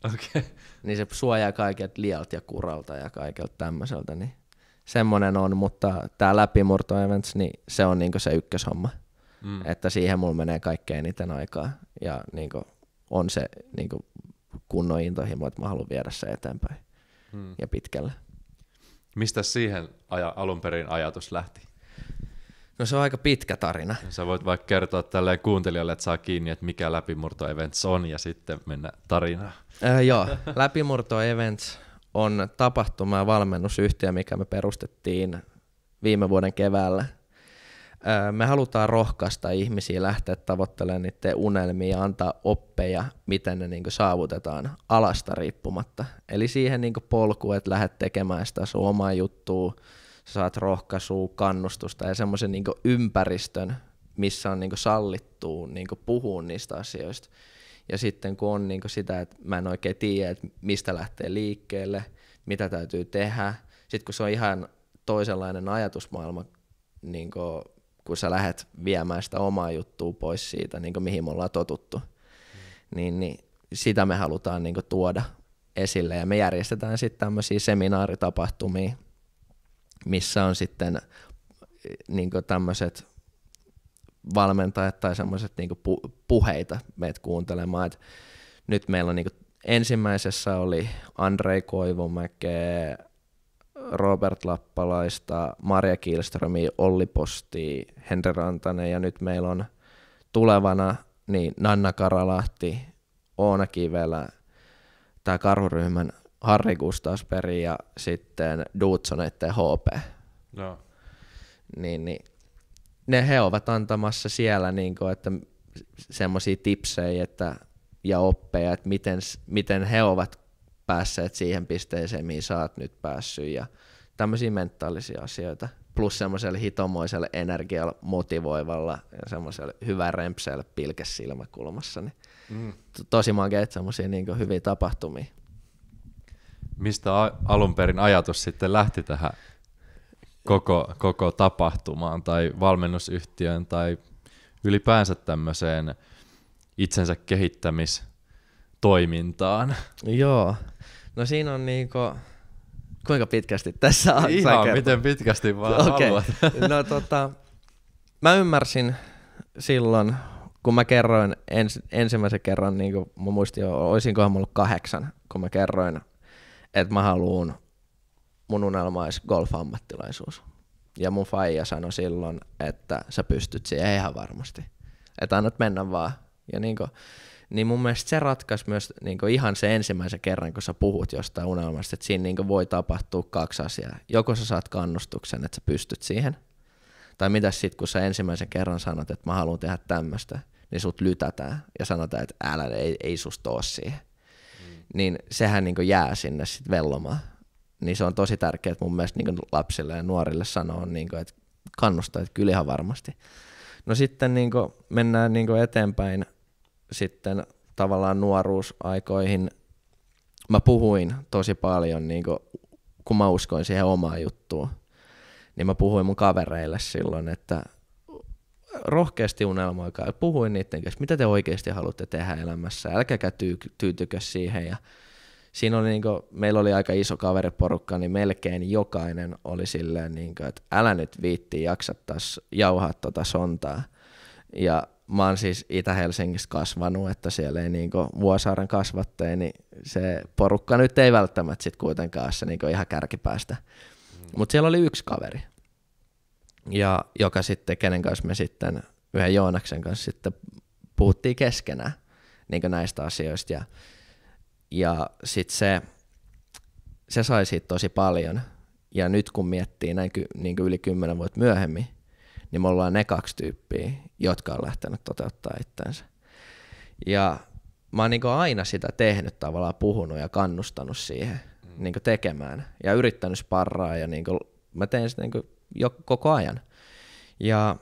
Speaker 1: Okay. Niin se suojaa kaikelta lialta ja kuralta ja kaikelta tämmöiseltä, niin semmoinen on, mutta tämä läpimurto events, niin se on niinku se ykköshomma. Mm. Että siihen mulla menee kaikkein eniten aikaa ja niinku on se niinku kunnon intohimo, että mä haluan viedä se eteenpäin mm. ja pitkälle.
Speaker 2: Mistä siihen aja, alun perin ajatus lähti? No se on aika pitkä tarina. Ja sä voit vaikka kertoa tälle kuuntelijalle, että saa kiinni, että mikä läpimurto events on ja sitten mennä tarinaan.
Speaker 1: Äh, joo, läpimurto events on tapahtuma- ja valmennusyhtiö, mikä me perustettiin viime vuoden keväällä. Äh, me halutaan rohkaista ihmisiä lähteä tavoittelemaan niiden unelmia ja antaa oppeja, miten ne niin saavutetaan alasta riippumatta. Eli siihen niin polkuun, että lähdet tekemään sitä sun omaa juttua, saat rohkaisua, kannustusta ja semmoisen niin ympäristön, missä on niin sallittua niin puhua niistä asioista. Ja sitten kun on niin sitä, että mä en oikein tiedä, että mistä lähtee liikkeelle, mitä täytyy tehdä, sitten kun se on ihan toisenlainen ajatusmaailma, niin kuin, kun sä lähdet viemään sitä omaa juttua pois siitä, niin kuin, mihin me ollaan totuttu, mm. niin, niin sitä me halutaan niin kuin, tuoda esille ja me järjestetään sitten tämmöisiä seminaaritapahtumia, missä on sitten eh, niin tämmöiset valmentajat tai semmoiset niin puheita meet kuuntelemaan. Et nyt meillä on niin ensimmäisessä oli Andrei Koivumäkeä, Robert Lappalaista, Maria Kielströmi, Olli Posti, Henri Rantanen ja nyt meillä on tulevana niin Nanna Karalahti, Oona Kivelä, tämä karhuryhmän Harri Gustavsberg ja sitten Dutsoneiden HP. No. Niin, niin, ne he ovat antamassa siellä niin kuin, että semmoisia tipsejä että, ja oppeja, että miten, miten he ovat päässeet siihen pisteeseen, mihin sä oot nyt päässyt ja tämmöisiä mentaalisia asioita. Plus semmoiselle hitomoiselle energialla, motivoivalla ja semmoiselle hyvän rempseellä pilkesilmäkulmassa. Niin mm. tosi makeet semmoisia niin hyviä tapahtumia
Speaker 2: mistä alun perin ajatus sitten lähti tähän koko, koko tapahtumaan tai valmennusyhtiöön tai ylipäänsä tämmöiseen itsensä
Speaker 1: kehittämistoimintaan? Joo, no siinä on niinku, kuinka pitkästi tässä on? Ihan kertoo? miten pitkästi vaan okay. haluat. no tota, mä ymmärsin silloin, kun mä kerroin ens, ensimmäisen kerran, niin kuin mä muistin, olisinkohan mä ollut kahdeksan, kun mä kerroin että mä haluan mun unelma olisi golf-ammattilaisuus. Ja mun faija sanoi silloin, että sä pystyt siihen ihan varmasti. Että annat mennä vaan. Ja niin, kuin, niin mun mielestä se ratkaisi myös niin ihan se ensimmäisen kerran, kun sä puhut jostain unelmasta, että siinä niin voi tapahtua kaksi asiaa. Joko sä saat kannustuksen, että sä pystyt siihen, tai mitä sitten, kun sä ensimmäisen kerran sanot, että mä haluan tehdä tämmöistä, niin sut lytätään ja sanotaan, että älä, ei, ei susta ole siihen niin sehän niin jää sinne sit vellomaan. Niin se on tosi tärkeää mun mielestä niin lapsille ja nuorille sanoa, niin kuin, että kannustaa, että kyllä ihan varmasti. No sitten niin kuin, mennään niin kuin eteenpäin sitten tavallaan nuoruusaikoihin. Mä puhuin tosi paljon, niin kuin, kun mä uskoin siihen omaan juttuun. Niin mä puhuin mun kavereille silloin, että rohkeasti unelmoikaa. Puhuin niiden kanssa, mitä te oikeasti haluatte tehdä elämässä, älkääkä tyy- tyytykö siihen. Ja siinä oli niin kuin, meillä oli aika iso kaveriporukka, niin melkein jokainen oli silleen, niin kuin, että älä nyt viitti taas jauhaa tuota sontaa. Ja mä oon siis Itä-Helsingissä kasvanut, että siellä ei niin Vuosaaren kasvattaja, niin se porukka nyt ei välttämättä sit kuitenkaan se niin ihan kärkipäästä. Mm. Mutta siellä oli yksi kaveri, ja joka sitten, kenen kanssa me sitten yhden Joonaksen kanssa sitten puhuttiin keskenään niin näistä asioista. Ja, ja sitten se, se sai siitä tosi paljon. Ja nyt kun miettii näin niin kuin yli kymmenen vuotta myöhemmin, niin me ollaan ne kaksi tyyppiä, jotka on lähtenyt toteuttaa itseänsä. Ja mä oon niin aina sitä tehnyt tavallaan, puhunut ja kannustanut siihen mm. niin tekemään ja yrittänyt sparraa ja niin mä teen sitä niin jo koko ajan. Ja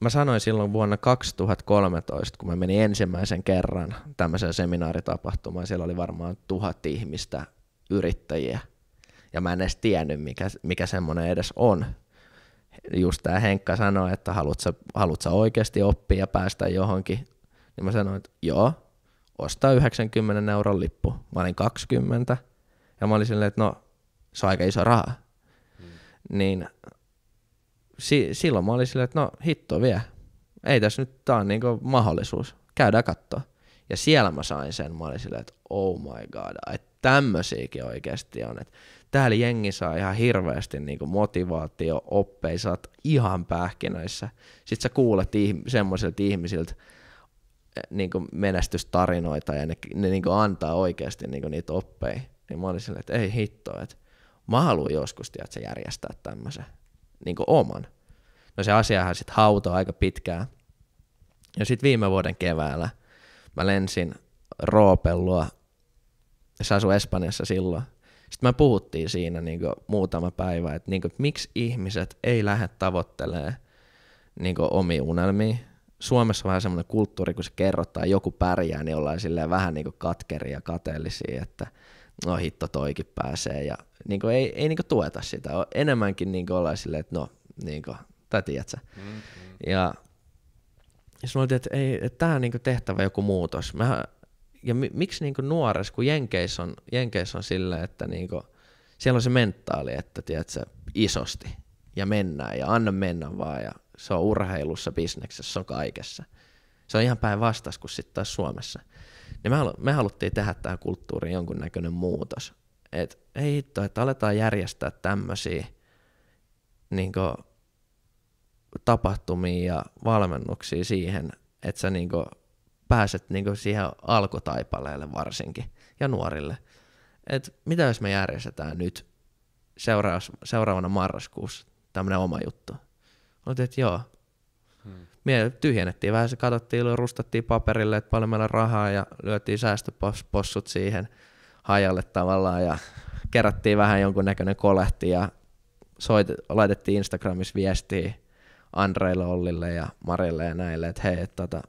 Speaker 1: mä sanoin silloin vuonna 2013, kun mä menin ensimmäisen kerran tämmöiseen seminaaritapahtumaan, siellä oli varmaan tuhat ihmistä yrittäjiä, ja mä en edes tiennyt, mikä, mikä semmoinen edes on. Just tämä Henkka sanoi, että haluat sä, oikeasti oppia ja päästä johonkin, niin mä sanoin, että joo, ostaa 90 euron lippu. Mä olin 20, ja mä olin silleen, että no, se on aika iso raha. Hmm. Niin si- silloin mä olin silleen, että no hitto vie. ei tässä nyt, tää on niinku mahdollisuus, käydään katsoa. Ja siellä mä sain sen, mä olin silleen, että oh my god, että tämmösiäkin oikeasti on, Et täällä jengi saa ihan hirveästi niinku motivaatio, oppeja, sä oot ihan pähkinöissä. Sitten sä kuulet ihm- semmoisilta ihmisiltä, eh, niin kuin menestystarinoita ja ne, ne niin kuin antaa oikeasti niin kuin niitä oppeja. Niin mä olin silleen, että ei hitto, että mä haluan joskus tiedätkö, järjestää tämmöisen niin kuin oman. No se asiahan sitten hautoi aika pitkään. Ja sitten viime vuoden keväällä mä lensin Roopellua, se asui Espanjassa silloin. Sitten me puhuttiin siinä niin muutama päivä, että niin kuin, miksi ihmiset ei lähde tavoittelemaan niin omi unelmia. Suomessa on vähän semmoinen kulttuuri, kun se kerrotaan, joku pärjää, niin ollaan silleen vähän niin katkeria ja kateellisia, että no hitto toikin pääsee ja niin kuin, ei, ei niin kuin tueta sitä. Enemmänkin niin kuin ollaan silleen, että no niin kuin, tai tiedätkö? mm Ja jos mä että, ei, että tämä on niinku tehtävä joku muutos. Mä, ja mi, miksi niin nuores, kun Jenkeissä on, Jenkeis on sillä, että niin siellä on se mentaali, että tiedätkö, isosti ja mennään ja anna mennä vaan ja se on urheilussa, bisneksessä, se on kaikessa. Se on ihan vastas, kuin sitten taas Suomessa. Niin me, halu- me haluttiin tehdä tähän kulttuuriin jonkunnäköinen muutos. että ei hitto, että aletaan järjestää tämmöisiä niin tapahtumia ja valmennuksia siihen, että sä niinku pääset niinku siihen alkutaipaleelle varsinkin ja nuorille. Et mitä jos me järjestetään nyt seuraavana, seuraavana marraskuussa tämmöinen oma juttu? Olet, että joo. Hmm. Me tyhjennettiin vähän, se katsottiin, rustattiin paperille, että paljon meillä rahaa ja lyötiin säästöpossut siihen hajalle tavallaan ja kerättiin vähän jonkun näköinen kolehti ja soit, laitettiin Instagramissa viestiä Andreille, Ollille ja Marille ja näille, että hei, että tota,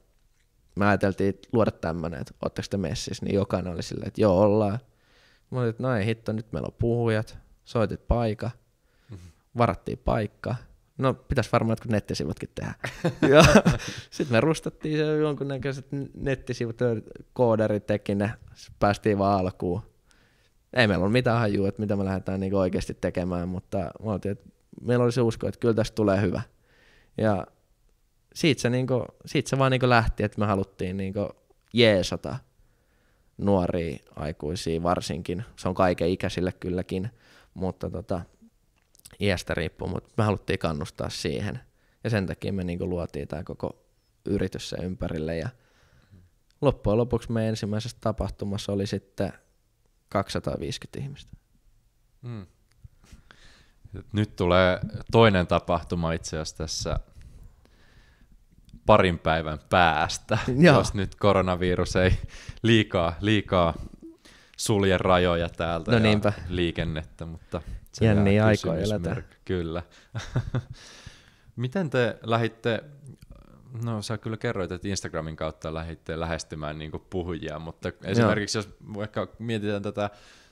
Speaker 1: me ajateltiin luoda tämmöinen, että ootteko te messissä, niin jokainen oli silleen, että joo ollaan. Mä olin, että no ei hitto, nyt meillä on puhujat, soitit paikka, mm-hmm. varattiin paikka. No pitäisi varmaan jotkut nettisivutkin tehdä. ja sitten me rustattiin se jonkunnäköiset nettisivut, koodari teki ne, päästiin vaan alkuun. Ei meillä ole mitään hajua, että mitä me lähdetään niin oikeasti tekemään, mutta me oltiin, että meillä oli se usko, että kyllä tästä tulee hyvä. Ja siitä se, niinku, siitä se vaan niinku lähti, että me haluttiin niinku jeesata nuoria aikuisia varsinkin. Se on kaiken ikäisille kylläkin, mutta tota, iästä riippuu, mutta me haluttiin kannustaa siihen. Ja sen takia me niinku luotiin tämä koko yritys sen ympärille. Ja loppujen lopuksi meidän ensimmäisessä tapahtumassa oli sitten 250 ihmistä.
Speaker 2: Mm. Nyt tulee toinen tapahtuma itse asiassa tässä parin päivän päästä, Joo. jos nyt koronavirus ei liikaa, liikaa sulje rajoja täältä no ja liikennettä, mutta se Jänniä aikoja eletään. Kyllä. Miten te lähitte, no sä kyllä kerroit, että Instagramin kautta lähitte lähestymään niin puhujia, mutta esimerkiksi Joo. jos ehkä mietitään tätä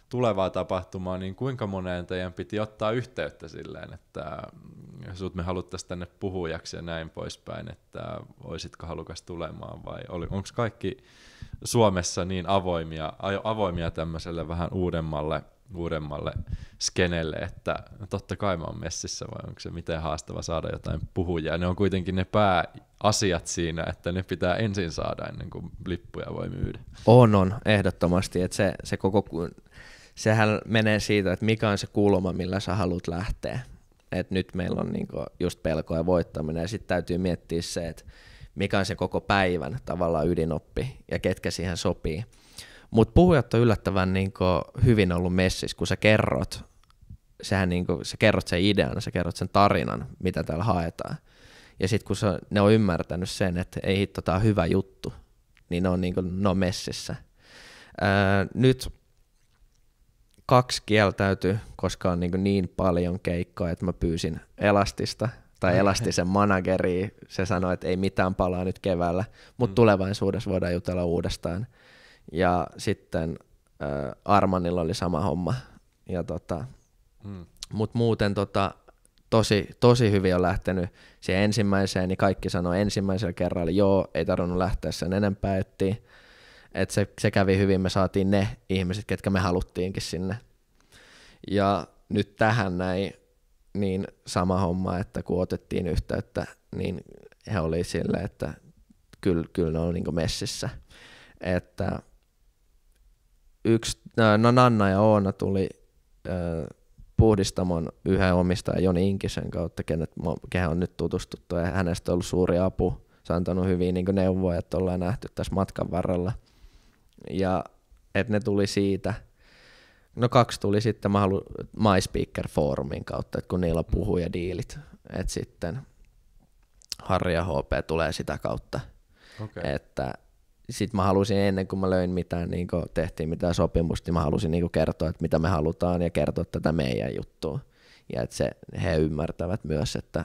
Speaker 2: tulevaa tapahtumaa, niin kuinka moneen teidän piti ottaa yhteyttä silleen, että mm, sut me haluttaisiin tänne puhujaksi ja näin poispäin, että olisitko halukas tulemaan vai onko kaikki Suomessa niin avoimia, avoimia tämmöiselle vähän uudemmalle, uudemmalle skenelle, että no totta kai mä oon messissä vai onko se miten haastava saada jotain puhujia. Ne on kuitenkin ne pääasiat siinä, että ne pitää ensin saada ennen kuin lippuja voi myydä.
Speaker 1: On, on, ehdottomasti. Että se, se koko sehän menee siitä, että mikä on se kulma, millä sä haluat lähteä. Et nyt meillä on niinku just pelko ja voittaminen ja sitten täytyy miettiä se, että mikä on se koko päivän tavallaan ydinoppi ja ketkä siihen sopii. Mutta puhujat on yllättävän niinku hyvin ollut messissä, kun sä kerrot, sehän niinku, sä kerrot sen idean, sä kerrot sen tarinan, mitä täällä haetaan. Ja sitten kun sä, ne on ymmärtänyt sen, että ei hitto, tää on hyvä juttu, niin ne on, niinku, ne on messissä. Öö, nyt kaksi kieltäytyi, koska on niin, niin paljon keikkoja, että mä pyysin Elastista tai Elastisen manageri, se sanoi, että ei mitään palaa nyt keväällä, mutta mm. tulevaisuudessa voidaan jutella uudestaan. Ja sitten äh, Armanilla oli sama homma. Ja tota, mm. Mut muuten tota, tosi, tosi hyvin on lähtenyt siihen ensimmäiseen, niin kaikki sanoi ensimmäisellä kerralla, joo, ei tarvinnut lähteä sen enempää, ettiin et se, se kävi hyvin, me saatiin ne ihmiset, ketkä me haluttiinkin sinne. Ja nyt tähän näin, niin sama homma, että kun otettiin yhteyttä, niin he oli sille, että kyllä, kyllä ne on niin messissä. Että yksi, äh, no Nanna ja Oona tuli äh, puhdistamon yhden omistajan Joni Inkisen kautta, kenet, kehen on nyt tutustuttu ja hänestä on ollut suuri apu. Se on antanut hyviä niin neuvoja, että ollaan nähty tässä matkan varrella – ja että ne tuli siitä. No kaksi tuli sitten, mä haluan MySpeaker-foorumin kautta, että kun niillä on puhuja diilit, että sitten Harri ja HP tulee sitä kautta. Okay. Että sitten mä halusin ennen kuin mä löin mitään, niin kuin tehtiin mitään sopimusta, niin mä halusin niin kertoa, että mitä me halutaan ja kertoa tätä meidän juttua. Ja että se, he ymmärtävät myös, että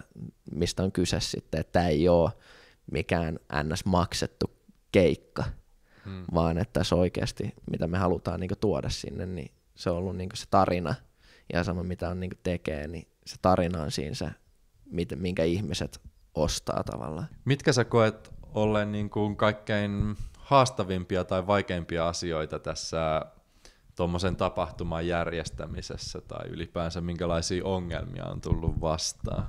Speaker 1: mistä on kyse sitten, että tämä ei ole mikään ns. maksettu keikka, hmm. vaan että se oikeasti, mitä me halutaan niin tuoda sinne, niin se on ollut niin se tarina. Ja sama mitä on niin tekee, niin se tarina on siinä se, minkä ihmiset ostaa tavallaan.
Speaker 2: Mitkä sä koet olleen niin kuin kaikkein haastavimpia tai vaikeimpia asioita tässä tuommoisen tapahtuman järjestämisessä tai ylipäänsä minkälaisia ongelmia on tullut vastaan?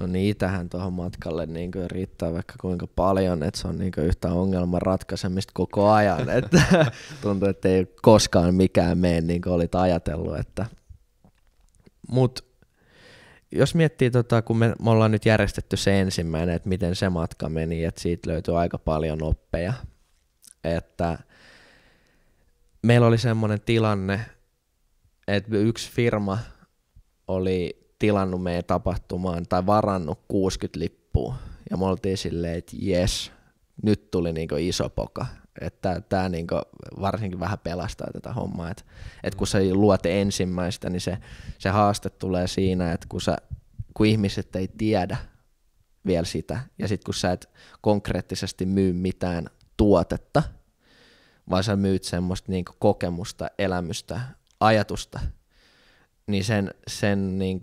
Speaker 1: No niitähän tuohon matkalle niin kuin riittää vaikka kuinka paljon, että se on niin kuin yhtä ongelman ratkaisemista koko ajan. että tuntuu, että ei koskaan mikään mene niin kuin olit ajatellut. Että. Mut jos miettii, tota, kun me, me, ollaan nyt järjestetty se ensimmäinen, että miten se matka meni, että siitä löytyy aika paljon oppeja. Että meillä oli semmoinen tilanne, että yksi firma oli tilannut meidän tapahtumaan tai varannut 60 lippua. Ja me oltiin silleen, että jes, nyt tuli niinku iso poka. Että tämä niinku varsinkin vähän pelastaa tätä hommaa. että et kun sä luot ensimmäistä, niin se, se haaste tulee siinä, että kun, sä, kun ihmiset ei tiedä vielä sitä, ja sitten kun sä et konkreettisesti myy mitään tuotetta, vaan sä myyt semmoista niinku kokemusta, elämystä, ajatusta – niin sen, sen niin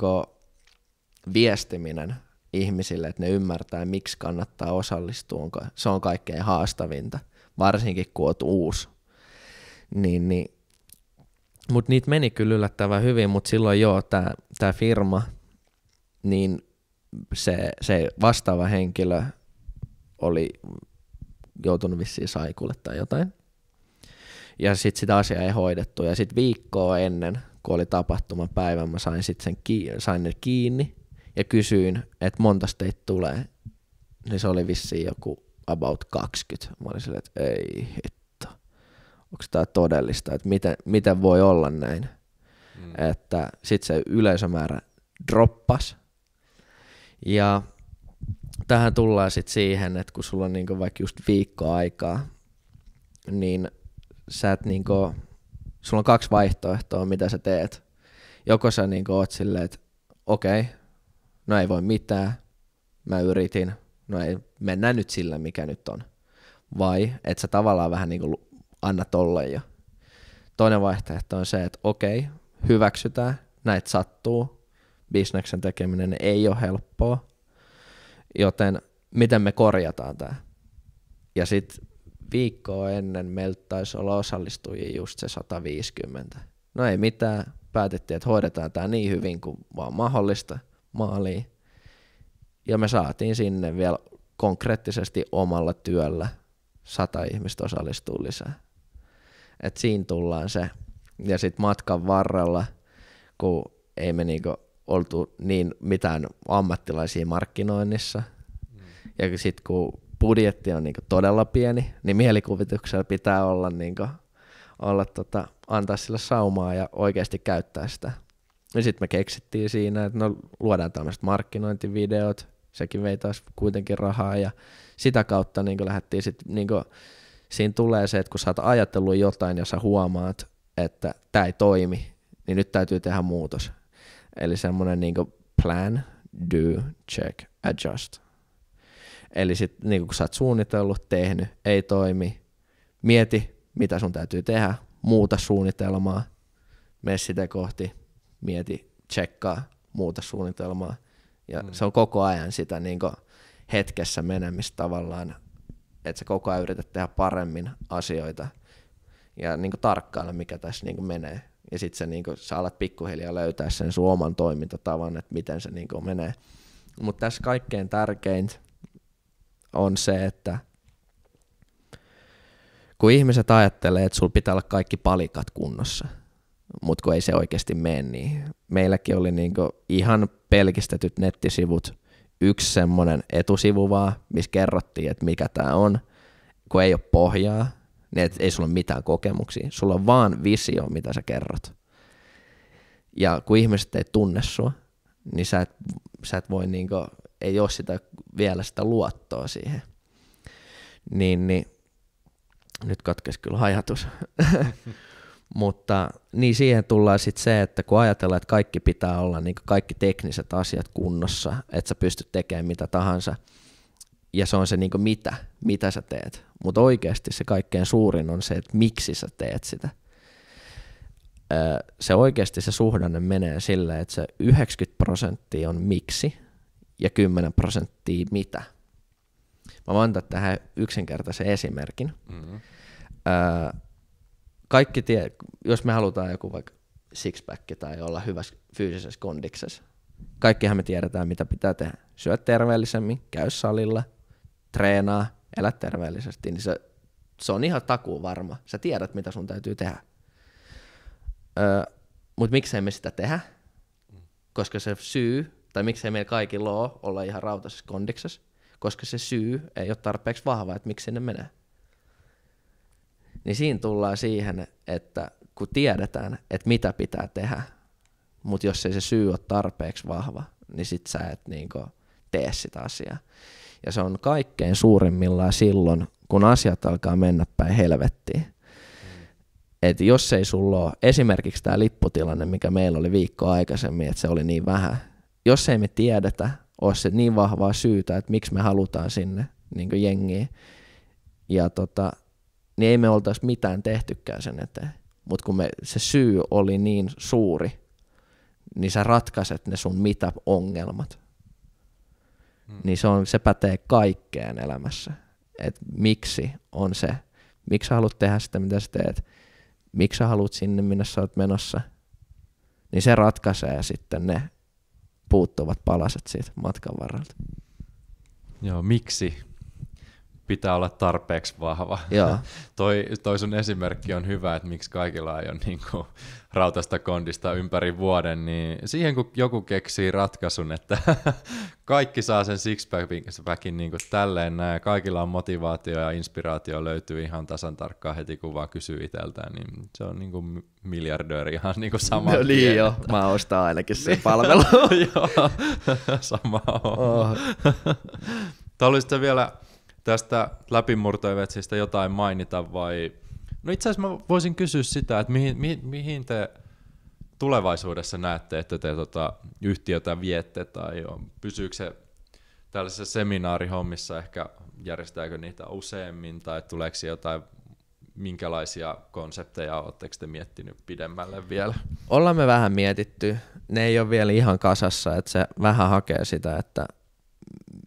Speaker 1: viestiminen ihmisille, että ne ymmärtää, miksi kannattaa osallistua, se on kaikkein haastavinta, varsinkin kun olet uusi. Niin, niin. Mutta niitä meni kyllä yllättävän hyvin, mutta silloin joo, tämä firma, niin se, se vastaava henkilö oli joutunut vissiin saikulle tai jotain. Ja sitten sitä asiaa ei hoidettu. Ja sitten viikkoa ennen kun oli tapahtumapäivä, mä sain, sit sen kiinni, sain ne kiinni ja kysyin, että monta teitä tulee. Niin se oli vissiin joku about 20. Mä olin silleen, että ei hitto, onko tämä todellista, että miten, miten voi olla näin. Mm. Että sitten se yleisömäärä droppas. Ja tähän tullaan sitten siihen, että kun sulla on niinku vaikka just viikko aikaa, niin sä et niinku, sulla on kaksi vaihtoehtoa, mitä sä teet. Joko sä niin oot silleen, että okei, okay, no ei voi mitään, mä yritin, no ei, mennään nyt sillä, mikä nyt on. Vai että sä tavallaan vähän niin kuin annat olla jo. Toinen vaihtoehto on se, että okei, okay, hyväksytään, näitä sattuu, bisneksen tekeminen ei ole helppoa, joten miten me korjataan tämä. Ja sitten viikkoa ennen meiltä taisi olla osallistujia just se 150. No ei mitään, päätettiin, että hoidetaan tämä niin hyvin kuin vaan mahdollista maaliin. Ja me saatiin sinne vielä konkreettisesti omalla työllä sata ihmistä osallistuu lisää. Et siinä tullaan se. Ja sitten matkan varrella, kun ei me niinku oltu niin mitään ammattilaisia markkinoinnissa, mm. ja sitten kun budjetti on niin todella pieni, niin mielikuvituksella pitää olla, niin kuin, olla tota, antaa sille saumaa ja oikeasti käyttää sitä. sitten me keksittiin siinä, että no luodaan tämmöiset markkinointivideot, sekin vei taas kuitenkin rahaa ja sitä kautta niin lähdettiin sitten, niin kuin, siinä tulee se, että kun sä oot ajatellut jotain ja sä huomaat, että tämä ei toimi, niin nyt täytyy tehdä muutos. Eli semmoinen niin plan, do, check, adjust Eli sit niin kun sä oot suunnitellut, tehnyt, ei toimi, mieti, mitä sun täytyy tehdä, muuta suunnitelmaa, mene sitä kohti, mieti, tsekkaa, muuta suunnitelmaa. Ja mm. se on koko ajan sitä niin hetkessä menemistä tavallaan, että sä koko ajan yrität tehdä paremmin asioita ja niin tarkkailla, mikä tässä niin menee. Ja sitten sä, niin kun, sä alat pikkuhiljaa löytää sen sun oman toimintatavan, että miten se niin menee. Mutta tässä kaikkein tärkeintä on se, että kun ihmiset ajattelee, että sulla pitää olla kaikki palikat kunnossa, mutta kun ei se oikeasti mene, niin meilläkin oli niinku ihan pelkistetyt nettisivut, yksi semmoinen etusivu vaan, missä kerrottiin, että mikä tämä on, kun ei ole pohjaa, niin et ei sulla ole mitään kokemuksia, sulla on vaan visio, mitä sä kerrot. Ja kun ihmiset ei tunne sua, niin sä et, sä et voi niinku ei ole sitä, vielä sitä luottoa siihen. Niin, niin nyt katkesi kyllä hajatus. Mutta niin siihen tullaan sitten se, että kun ajatellaan, että kaikki pitää olla, niin kaikki tekniset asiat kunnossa, että sä pystyt tekemään mitä tahansa, ja se on se niin mitä, mitä sä teet. Mutta oikeasti se kaikkein suurin on se, että miksi sä teet sitä. Se oikeasti se suhdanne menee silleen, että se 90 prosenttia on miksi, ja 10 prosenttia mitä. Mä voin antaa tähän yksinkertaisen esimerkin. Mm-hmm. Öö, kaikki tie, jos me halutaan joku vaikka sixpack tai olla hyvässä fyysisessä kondiksessa, kaikkihan me tiedetään, mitä pitää tehdä. Syö terveellisemmin, käy salilla, treenaa, elä terveellisesti, niin se, se on ihan takuu varma. Sä tiedät, mitä sun täytyy tehdä. Öö, Mutta miksei me sitä tehdä? Mm. Koska se syy tai miksei meillä kaikilla ole olla ihan rautaisessa kondiksessa, koska se syy ei ole tarpeeksi vahva, että miksi sinne menee. Niin siinä tullaan siihen, että kun tiedetään, että mitä pitää tehdä, mutta jos ei se syy ole tarpeeksi vahva, niin sit sä et niinku tee sitä asiaa. Ja se on kaikkein suurimmillaan silloin, kun asiat alkaa mennä päin helvettiin. Et jos ei sulla ole esimerkiksi tämä lipputilanne, mikä meillä oli viikko aikaisemmin, että se oli niin vähän, jos ei me tiedetä, ole se niin vahvaa syytä, että miksi me halutaan sinne niin jengiä, ja tota, niin ei me oltaisi mitään tehtykään sen eteen. Mutta kun me, se syy oli niin suuri, niin sä ratkaiset ne sun mitä ongelmat. Hmm. Niin se, on, se pätee kaikkeen elämässä. että miksi on se, miksi sä haluat tehdä sitä, mitä sä teet, miksi sä haluat sinne, minne sä oot menossa, niin se ratkaisee sitten ne puuttuvat palaset siitä matkan varrelta.
Speaker 2: Joo, miksi pitää olla tarpeeksi vahva? Joo. toi, toi sun esimerkki on hyvä, että miksi kaikilla ei ole niin kuin rautasta kondista ympäri vuoden, niin siihen kun joku keksii ratkaisun, että kaikki saa sen sixpackin niin kuin tälleen näin, kaikilla on motivaatio ja inspiraatio löytyy ihan tasan tarkkaan heti kun vaan kysyy itseltään, niin se on niin kuin miljardööri ihan niin kuin sama. No niin joo, mä ostan ainakin sen niin. palvelun. joo, sama on. Oh. vielä tästä läpimurtoivetsistä jotain mainita vai No itse asiassa mä voisin kysyä sitä, että mihin, mihin, mihin te tulevaisuudessa näette, että te tota, yhtiötä viette tai on, pysyykö se tällaisessa seminaarihommissa ehkä järjestääkö niitä useammin tai tuleeko jotain minkälaisia konsepteja oletteko te miettinyt pidemmälle vielä?
Speaker 1: Ollaan me vähän mietitty. Ne ei ole vielä ihan kasassa, että se vähän hakee sitä, että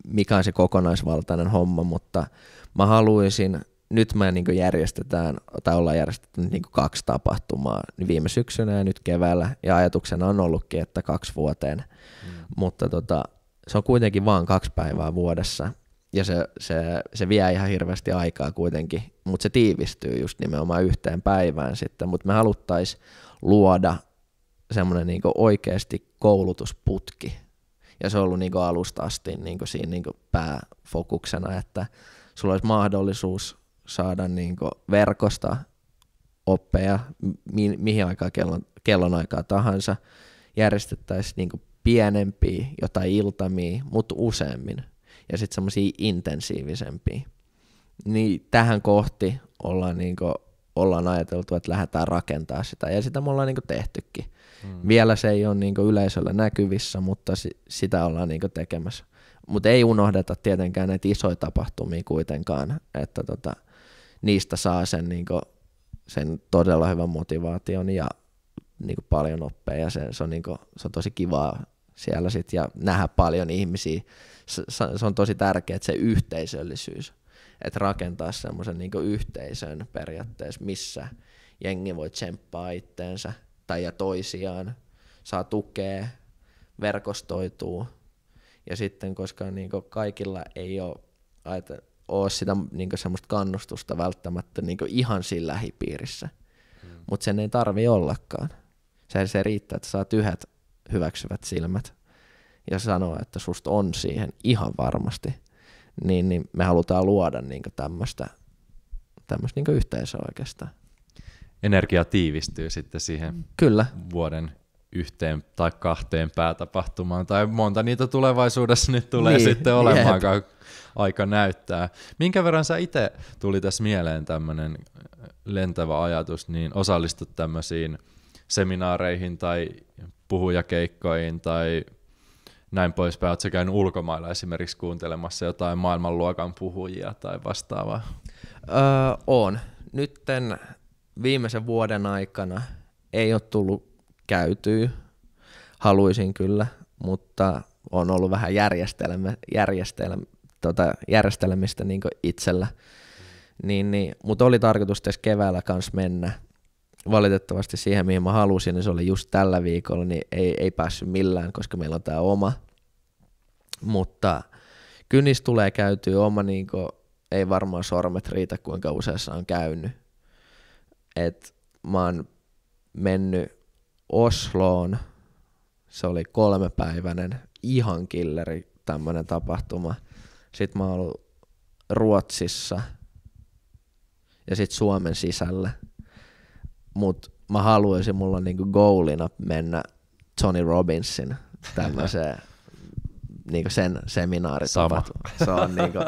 Speaker 1: mikä on se kokonaisvaltainen homma, mutta mä haluaisin nyt me niin järjestetään, tai ollaan järjestetty niin kaksi tapahtumaa niin viime syksynä ja nyt keväällä, ja ajatuksena on ollutkin, että kaksi vuoteen, mm. mutta tota, se on kuitenkin vain kaksi päivää vuodessa, ja se, se, se vie ihan hirveästi aikaa kuitenkin, mutta se tiivistyy just nimenomaan yhteen päivään sitten, mutta me haluttaisiin luoda semmoinen niin oikeasti koulutusputki, ja se on ollut niin alusta asti niin siinä niin pääfokuksena, että sulla olisi mahdollisuus saada niin verkosta oppeja mi- mihin aikaan kellon, kellon aikaa tahansa. Järjestettäisiin niin pienempiä jotain iltamia, mutta useammin. Ja sitten semmoisia intensiivisempiä. Niin tähän kohti ollaan, niin kuin, ollaan ajateltu, että lähdetään rakentaa sitä. Ja sitä me ollaan niin tehtykin. Hmm. Vielä se ei ole niin yleisöllä näkyvissä, mutta si- sitä ollaan niin tekemässä. Mutta ei unohdeta tietenkään näitä isoja tapahtumia kuitenkaan. Että tota, niistä saa sen, niin kuin, sen todella hyvän motivaation ja niin kuin paljon oppeja. se, se, on, niin kuin, se on tosi kivaa siellä sit ja nähdä paljon ihmisiä. Se, se on tosi tärkeää, se yhteisöllisyys, että rakentaa semmoisen niin yhteisön periaatteessa, missä jengi voi tsemppaa itteensä tai ja toisiaan, saa tukea, verkostoituu. Ja sitten, koska niin kaikilla ei ole ole sitä niin semmoista kannustusta välttämättä niin ihan siinä lähipiirissä. Mm. Mutta sen ei tarvi ollakaan. Se, se riittää, että saat yhdet hyväksyvät silmät ja sanoa, että susta on siihen ihan varmasti. Niin, niin me halutaan luoda niin tämmöistä tämmöistä niin yhteisöä oikeastaan.
Speaker 2: Energia tiivistyy sitten siihen Kyllä. vuoden yhteen tai kahteen päätapahtumaan, tai monta niitä tulevaisuudessa nyt tulee niin, sitten olemaan, jeep aika näyttää. Minkä verran sä itse tuli tässä mieleen tämmöinen äh, lentävä ajatus, niin osallistut tämmöisiin seminaareihin tai puhujakeikkoihin tai näin poispäin. Oletko käynyt ulkomailla esimerkiksi kuuntelemassa jotain maailmanluokan
Speaker 1: puhujia tai vastaavaa? Öö, on. Nytten viimeisen vuoden aikana ei ole tullut käytyä. Haluaisin kyllä, mutta on ollut vähän järjestelmä, järjestelmä, tota, järjestelmistä niin itsellä. Niin, niin, mutta oli tarkoitus tässä keväällä kanssa mennä. Valitettavasti siihen, mihin mä halusin, niin se oli just tällä viikolla, niin ei, ei päässyt millään, koska meillä on tämä oma. Mutta kynis tulee käytyä oma, niin kuin, ei varmaan sormet riitä, kuinka useassa on käynyt. Et mä oon mennyt Osloon, se oli kolmepäiväinen, ihan killeri tämmöinen tapahtuma – sitten mä oon ollut Ruotsissa ja sitten Suomen sisällä. Mutta mä haluaisin, mulla niinku goalina mennä Tony Robbinsin tämmöiseen niinku sen seminaari Se on niinku,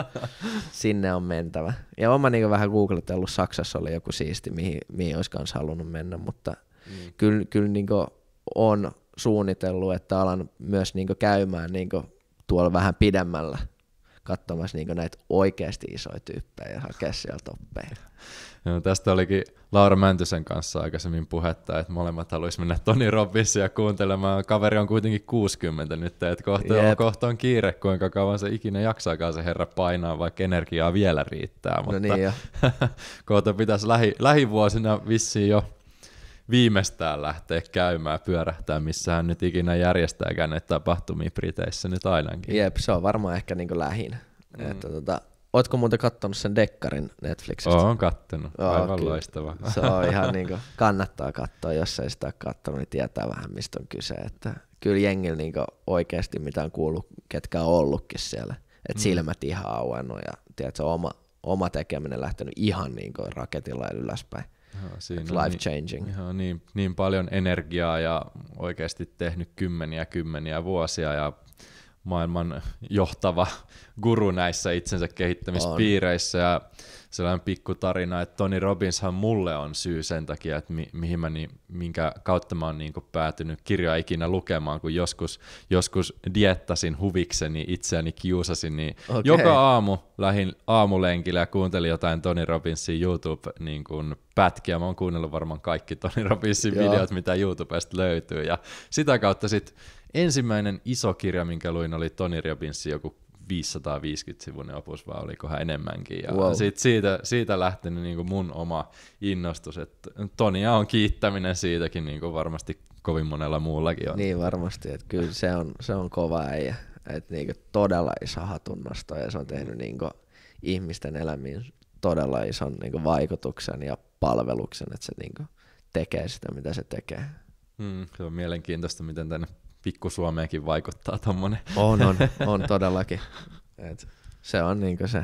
Speaker 1: sinne on mentävä. Ja oon mä niinku vähän googletellut, Saksassa oli joku siisti, mihin, mihin olisi kans halunnut mennä, mutta mm. kyllä kyl niinku on suunnitellut, että alan myös niinku käymään niinku tuolla vähän pidemmällä katsomassa niin näitä oikeasti isoja tyyppejä ja hakea sieltä toppeja.
Speaker 2: No, tästä olikin Laura Mäntysen kanssa aikaisemmin puhetta, että molemmat haluaisi mennä Toni Robbinsia kuuntelemaan. Kaveri on kuitenkin 60 nyt, että kohta, on, kohta on kiire, kuinka kauan se ikinä jaksaakaan se herra painaa, vaikka energiaa vielä riittää. No mutta no niin kohta pitäisi lähi, lähivuosina vissiin jo viimeistään lähteä käymään, pyörähtää, missä hän nyt ikinä järjestääkään näitä tapahtumia Briteissä nyt ainakin.
Speaker 1: Jep, se on varmaan ehkä niin lähin. Mm. Että tota, Ootko muuten kattonut sen dekkarin Netflixistä? Oon kattonut, oh, aivan kyllä. loistava. Se on ihan niin kuin, kannattaa katsoa, jos ei sitä ole kattonut, niin tietää vähän mistä on kyse. Että kyllä jengillä niin oikeasti mitä on kuullut, ketkä on ollutkin siellä. Et mm. silmät ihan auennut ja tiedätkö, oma, oma tekeminen lähtenyt ihan niin raketilla ylöspäin life niin- changing.
Speaker 2: Niin, niin, niin paljon energiaa ja oikeasti tehnyt kymmeniä kymmeniä vuosia ja maailman johtava guru näissä itsensä kehittämispiireissä. On. Ja sellainen pikku tarina, että Tony Robbinshan mulle on syy sen takia, että mi- mihin mä niin, minkä kautta mä oon niin päätynyt kirjaa ikinä lukemaan, kun joskus, joskus diettasin huvikseni, itseäni kiusasin, niin okay. joka aamu lähin aamulenkillä ja kuuntelin jotain Tony Robbinsin YouTube niin kuin pätkiä. Mä oon kuunnellut varmaan kaikki Tony Robbinsin Joo. videot, mitä YouTubesta löytyy. Ja sitä kautta sitten ensimmäinen iso kirja, minkä luin, oli Tony Robbinsin joku 550-sivuinen opus, vai olikohan enemmänkin. Ja wow. sit siitä, siitä lähtenyt niin mun oma innostus, että Tonia on kiittäminen siitäkin niin kuin varmasti kovin monella muullakin on.
Speaker 1: Niin varmasti, että kyllä se on, se on kova äijä. että niin todella iso hatunnosto ja se on tehnyt niin kuin ihmisten elämiin todella ison niin kuin vaikutuksen ja palveluksen, että se niin kuin tekee sitä, mitä se tekee.
Speaker 2: Hmm, se on mielenkiintoista, miten tänne pikku Suomeenkin vaikuttaa tommonen. On, on, on todellakin. Et se on niinku se.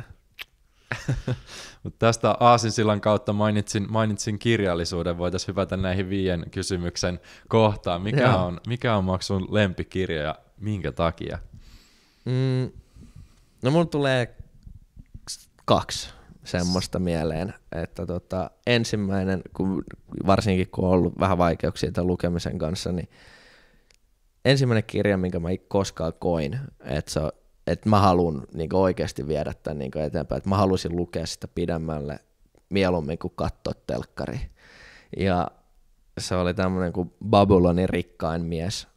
Speaker 2: Mut tästä Aasinsillan kautta mainitsin, mainitsin kirjallisuuden. Voitaisiin hypätä näihin viien kysymyksen kohtaan. Mikä Joo. on, mikä on maksun lempikirja ja
Speaker 1: minkä takia? Mm, no mulla tulee kaksi semmoista mieleen, että tota, ensimmäinen, kun, varsinkin kun on ollut vähän vaikeuksia lukemisen kanssa, niin ensimmäinen kirja, minkä mä koskaan koin, että se että mä haluan niin oikeasti viedä tämän niin eteenpäin, että mä halusin lukea sitä pidemmälle mieluummin kuin katsoa telkkari. Ja se oli tämmöinen kuin Babylonin rikkain mies,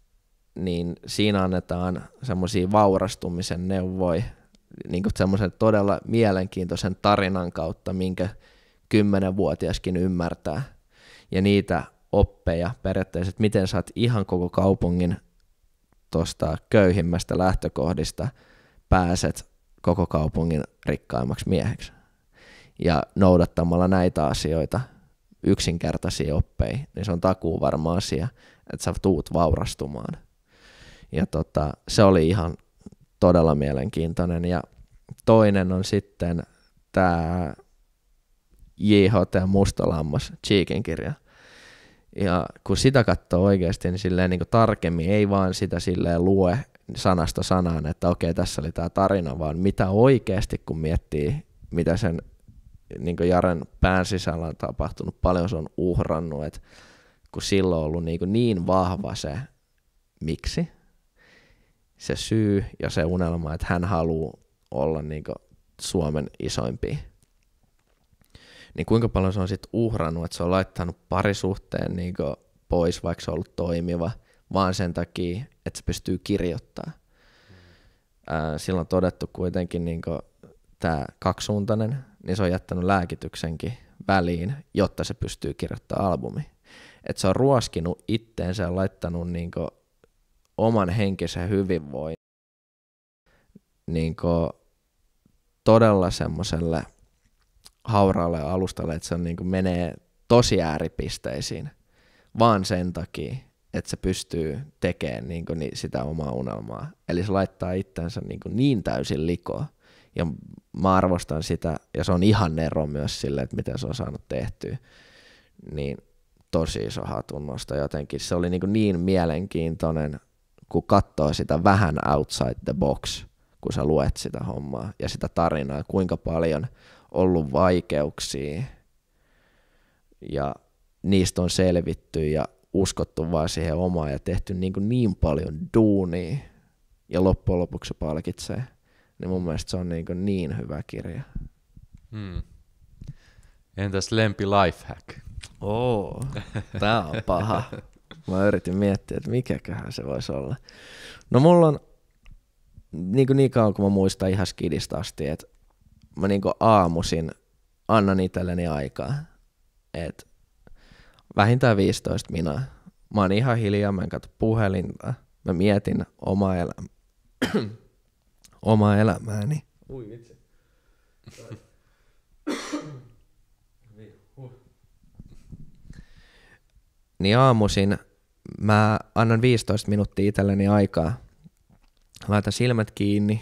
Speaker 1: niin siinä annetaan semmoisia vaurastumisen neuvoja, niin kuin semmoisen todella mielenkiintoisen tarinan kautta, minkä kymmenenvuotiaskin ymmärtää. Ja niitä oppeja periaatteessa, että miten saat ihan koko kaupungin tuosta köyhimmästä lähtökohdista pääset koko kaupungin rikkaimmaksi mieheksi. Ja noudattamalla näitä asioita, yksinkertaisia oppeja, niin se on takuu varma asia, että sä tuut vaurastumaan. Ja tota, se oli ihan todella mielenkiintoinen. Ja toinen on sitten tämä JHT Mustalammas Cheekin kirja – ja kun sitä katsoo oikeasti niin silleen niin kuin tarkemmin, ei vaan sitä silleen lue sanasta sanaan, että okei, tässä oli tämä tarina, vaan mitä oikeasti kun miettii, mitä sen niin kuin Jaren pään sisällä on tapahtunut, paljon se on uhrannut, että kun silloin on ollut niin, kuin niin vahva se miksi, se syy ja se unelma, että hän haluaa olla niin kuin Suomen isoimpia niin kuinka paljon se on sitten uhrannut, että se on laittanut parisuhteen niin pois, vaikka se on ollut toimiva, vaan sen takia, että se pystyy kirjoittamaan. Silloin on todettu kuitenkin niin tämä kaksisuuntainen, niin se on jättänyt lääkityksenkin väliin, jotta se pystyy kirjoittamaan albumi. Et se on ruoskinut itteensä ja laittanut niin oman henkisen hyvinvoinnin niin todella semmoiselle – hauraalle alustalle, että se on, niin kuin menee tosi ääripisteisiin, vaan sen takia, että se pystyy tekemään niin kuin sitä omaa unelmaa. Eli se laittaa itsensä niin, kuin niin täysin likoa. Ja mä arvostan sitä, ja se on ihan ero myös sille, että miten se on saanut tehtyä. Niin tosi iso hatunnosta jotenkin. Se oli niin, kuin niin mielenkiintoinen, kun katsoo sitä vähän outside the box, kun sä luet sitä hommaa ja sitä tarinaa, kuinka paljon ollut vaikeuksia ja niistä on selvitty ja uskottu vaan siihen omaan ja tehty niin, kuin niin paljon duunia ja loppujen lopuksi se palkitsee. Niin mun mielestä se on niin, kuin niin hyvä kirja.
Speaker 2: Hmm. Entäs lempi lifehack?
Speaker 1: Oo, tää on paha. Mä yritin miettiä, että mikäköhän se voisi olla. No mulla on, niin, kuin niin kauan kuin mä muistan ihan skidistä asti, että mä niinku aamusin annan itselleni aikaa. Et vähintään 15 minä. Mä oon ihan hiljaa, mä en katso puhelinta. Mä mietin omaa, elä- omaa elämääni. Ui vitsi. niin aamuisin mä annan 15 minuuttia itselleni aikaa. Laitan silmät kiinni,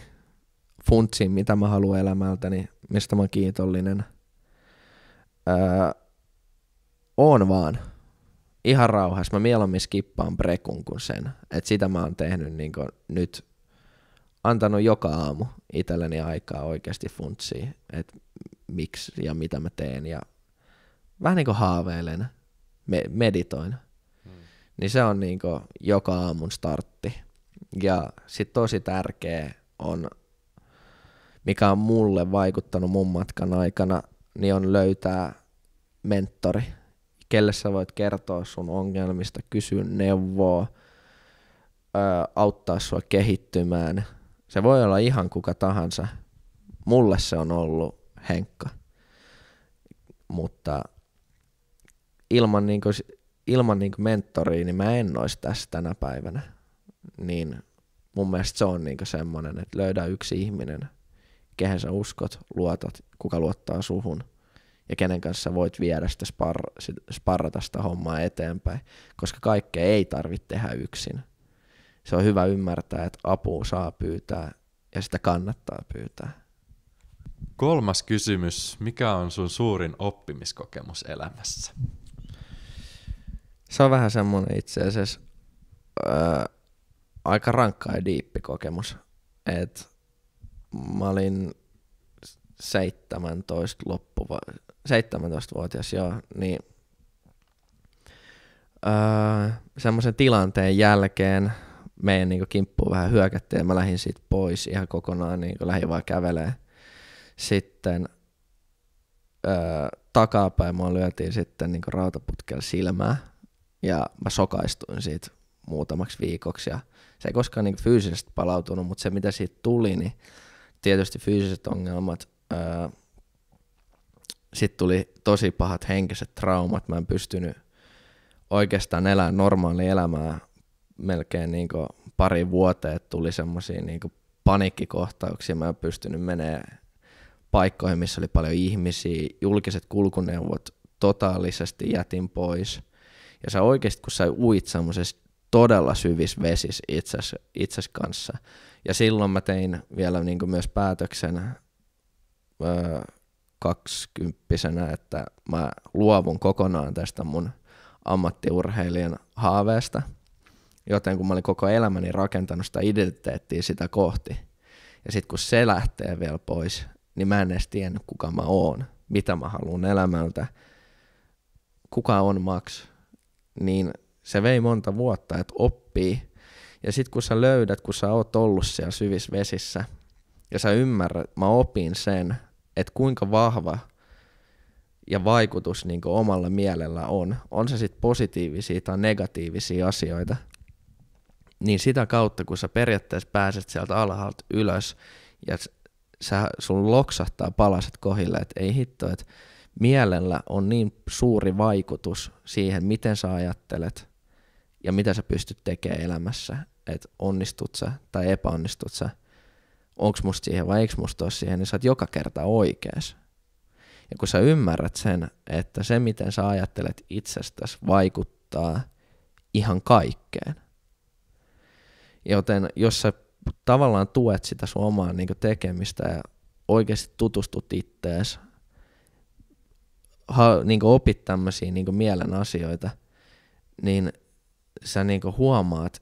Speaker 1: funtsiin, mitä mä haluan elämältäni, mistä mä oon kiitollinen. Öö, on vaan. Ihan rauhassa. Mä mieluummin skippaan prekun kuin sen. Et sitä mä oon tehnyt niin nyt antanut joka aamu itselleni aikaa oikeasti funtsia, että miksi ja mitä mä teen ja vähän niin kuin haaveilen, me- meditoin. Hmm. Niin se on niin joka aamun startti. Ja sitten tosi tärkeä on mikä on mulle vaikuttanut mun matkan aikana, niin on löytää mentori, kelle sä voit kertoa sun ongelmista, kysyä neuvoa, ö, auttaa sua kehittymään. Se voi olla ihan kuka tahansa. Mulle se on ollut Henkka. Mutta ilman, niin kuin, ilman niin kuin mentoria, niin mä en olisi tässä tänä päivänä. Niin mun mielestä se on niin semmoinen, että löydä yksi ihminen – kehen sä uskot, luotat, kuka luottaa suhun ja kenen kanssa voit viedä sitä spar- sparrata sitä hommaa eteenpäin, koska kaikkea ei tarvitse tehdä yksin. Se on hyvä ymmärtää, että apua saa pyytää ja sitä kannattaa pyytää. Kolmas
Speaker 2: kysymys. Mikä on sun suurin oppimiskokemus elämässä?
Speaker 1: Se on vähän semmoinen itse asiassa äh, aika rankka ja diippi kokemus. Että mä olin 17 loppuva, 17-vuotias, joo, niin öö, semmoisen tilanteen jälkeen meidän niin kimppuun vähän hyökättiin ja mä lähdin siitä pois ihan kokonaan, niin lähdin vaan kävelee. Sitten öö, takapäin mua lyötiin sitten niin rautaputkella silmää ja mä sokaistuin siitä muutamaksi viikoksi ja se ei koskaan niin fyysisesti palautunut, mutta se mitä siitä tuli, niin tietysti fyysiset ongelmat, sitten tuli tosi pahat henkiset traumat, mä en pystynyt oikeastaan elää normaalia elämää melkein niin pari vuoteen tuli semmoisia niin panikkikohtauksia. mä en pystynyt menee paikkoihin, missä oli paljon ihmisiä, julkiset kulkuneuvot totaalisesti jätin pois. Ja sä oikeasti, kun sä uit semmoisessa todella syvissä vesissä itsesi, itsesi kanssa, ja silloin mä tein vielä niin kuin myös päätöksen öö, kaksikymppisenä, että mä luovun kokonaan tästä mun ammattiurheilijan haaveesta. Joten kun mä olin koko elämäni rakentanut sitä identiteettiä sitä kohti, ja sitten kun se lähtee vielä pois, niin mä en edes tiennyt kuka mä oon, mitä mä haluan elämältä, kuka on Max, niin se vei monta vuotta, että oppii ja sitten kun sä löydät, kun sä oot ollut siellä syvissä vesissä, ja sä ymmärrät, mä opin sen, että kuinka vahva ja vaikutus niin omalla mielellä on, on se sitten positiivisia tai negatiivisia asioita, niin sitä kautta, kun sä periaatteessa pääset sieltä alhaalta ylös ja sä, sun loksahtaa palaset kohille, että ei hitto, että mielellä on niin suuri vaikutus siihen, miten sä ajattelet, ja mitä sä pystyt tekemään elämässä, että onnistut sä tai epäonnistut sä, onks musta siihen vai eiks musta ole siihen, niin sä oot joka kerta oikeas. Ja kun sä ymmärrät sen, että se miten sä ajattelet itsestäsi vaikuttaa ihan kaikkeen. Joten jos sä tavallaan tuet sitä sun omaa niin tekemistä ja oikeasti tutustut ittees, ha, niin opit tämmöisiä niin mielen asioita, niin sä niinku huomaat,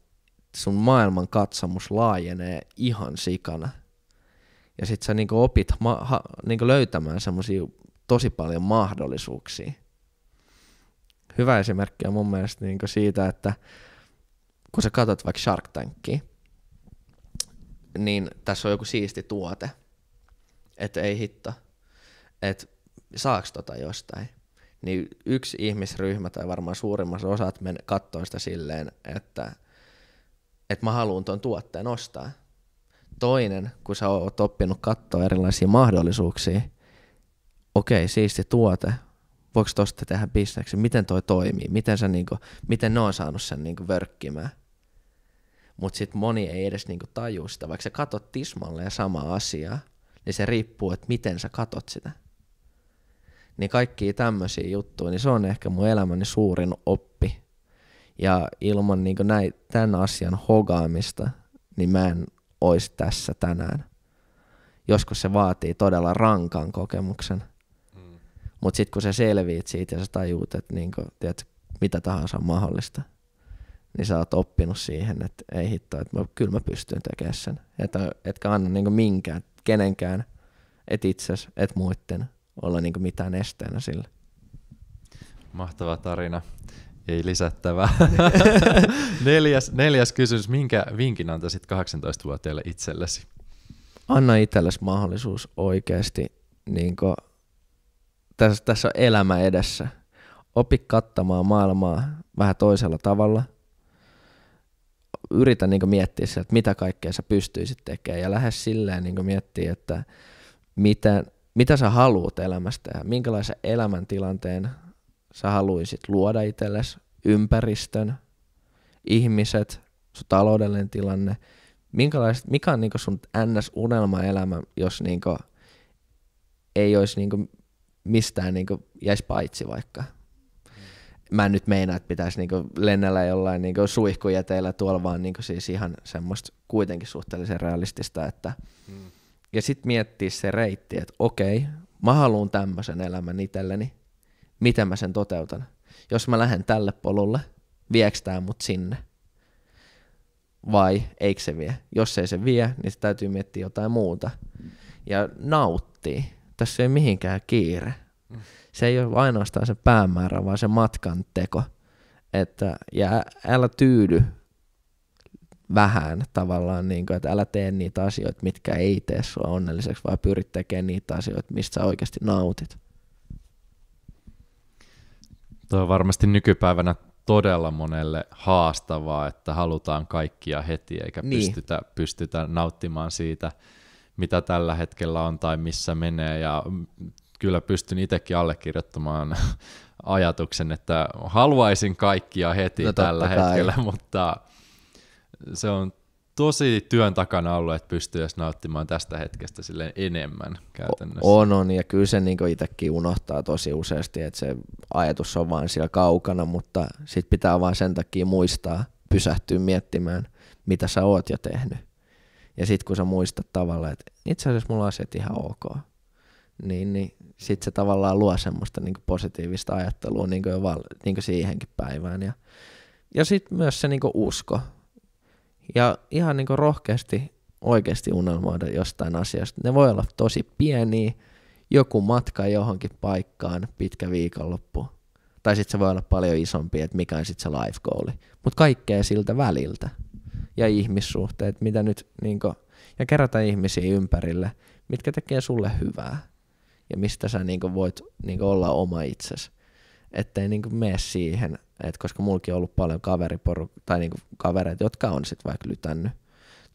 Speaker 1: sun maailman katsomus laajenee ihan sikana. Ja sit sä niinku opit ma- ha- niinku löytämään semmoisia tosi paljon mahdollisuuksia. Hyvä esimerkki on mun mielestä niinku siitä, että kun sä katsot vaikka Shark Tankia, niin tässä on joku siisti tuote, että ei hitto, että saaks tota jostain niin yksi ihmisryhmä tai varmaan suurimmassa osat men kattoon sitä silleen, että, että mä haluan tuon tuotteen ostaa. Toinen, kun sä oot oppinut katsoa erilaisia mahdollisuuksia, okei, siisti tuote, voiko tosta tehdä bisneksi, miten toi toimii, miten, sä niinku, miten ne on saanut sen niinku verkkimään. Mutta sitten moni ei edes niinku tajua sitä, vaikka sä katot ja samaa asiaa, niin se riippuu, että miten sä katot sitä. Niin kaikki tämmöisiä juttuja, niin se on ehkä mun elämäni suurin oppi. Ja ilman niin näin, tämän asian hogaamista, niin mä en olisi tässä tänään. Joskus se vaatii todella rankan kokemuksen. Mm. Mutta sitten kun sä selviit siitä ja sä tajuut, että niin kuin, tiedät, mitä tahansa on mahdollista, niin sä oot oppinut siihen, että ei hitto, että mä, kyllä mä pystyn tekemään sen. Että, etkä anna niin minkään, kenenkään, et itses, et muitten olla niin mitään esteenä sille.
Speaker 2: Mahtava tarina. Ei lisättävää. neljäs, neljäs kysymys. Minkä vinkin antaisit 18-vuotiaille itsellesi?
Speaker 1: Anna itsellesi mahdollisuus oikeasti. Niin kuin, tässä, tässä on elämä edessä. Opi kattamaan maailmaa vähän toisella tavalla. Yritä niin miettiä että mitä kaikkea sä pystyisit tekemään. Ja lähde silleen niin miettiä, että miten, mitä sä haluat elämästä ja minkälaisen elämäntilanteen sä haluaisit luoda itsellesi, ympäristön, ihmiset, sun taloudellinen tilanne, minkälaiset, mikä on niinku sun NS-unelmaelämä, jos niinku ei olisi niinku mistään niinku jäisi paitsi vaikka. Mä en nyt meinaa, että pitäisi niinku lennellä jollain niinku suihkujäteillä tuolla, vaan niinku siis ihan semmoista kuitenkin suhteellisen realistista, että hmm ja sitten miettiä se reitti, että okei, mä haluan tämmöisen elämän itselleni, miten mä sen toteutan. Jos mä lähden tälle polulle, vieks tää mut sinne? Vai eikö se vie? Jos ei se vie, niin se täytyy miettiä jotain muuta. Ja nauttii. Tässä ei mihinkään kiire. Se ei ole ainoastaan se päämäärä, vaan se matkan teko. Että, ja älä tyydy vähän tavallaan, niin kuin, että älä tee niitä asioita, mitkä ei tee sua onnelliseksi, vaan pyrit tekemään niitä asioita, mistä sä oikeasti nautit.
Speaker 2: Tuo on varmasti nykypäivänä todella monelle haastavaa, että halutaan kaikkia heti eikä niin. pystytä, pystytä nauttimaan siitä, mitä tällä hetkellä on tai missä menee. Ja kyllä pystyn itsekin allekirjoittamaan ajatuksen, että haluaisin kaikkia heti no, tällä kai. hetkellä, mutta se on tosi työn takana ollut, että pystyy edes nauttimaan tästä hetkestä silleen enemmän
Speaker 1: käytännössä. On, on, ja kyllä se niin itsekin unohtaa tosi useasti, että se ajatus on vain siellä kaukana, mutta sitten pitää vaan sen takia muistaa pysähtyä miettimään, mitä sä oot jo tehnyt. Ja sitten kun sä muistat tavallaan, että itse asiassa mulla on asiat ihan ok, niin, niin sitten se tavallaan luo semmoista niin positiivista ajattelua niin jo val- niin siihenkin päivään. Ja, ja sitten myös se niin usko, ja ihan niin kuin rohkeasti oikeasti unelmoida jostain asiasta. Ne voi olla tosi pieniä, joku matka johonkin paikkaan, pitkä viikonloppu. Tai sitten se voi olla paljon isompi, että mikä on sitten se life goal. Mutta kaikkea siltä väliltä. Ja ihmissuhteet, mitä nyt, niin kuin, ja kerätä ihmisiä ympärille, mitkä tekee sulle hyvää. Ja mistä sä niin kuin, voit niin kuin, olla oma itsesi. Ettei niin kuin, mene siihen et koska mulki on ollut paljon kaveriporu, tai niinku kavereita, jotka on sit vaikka lytännyt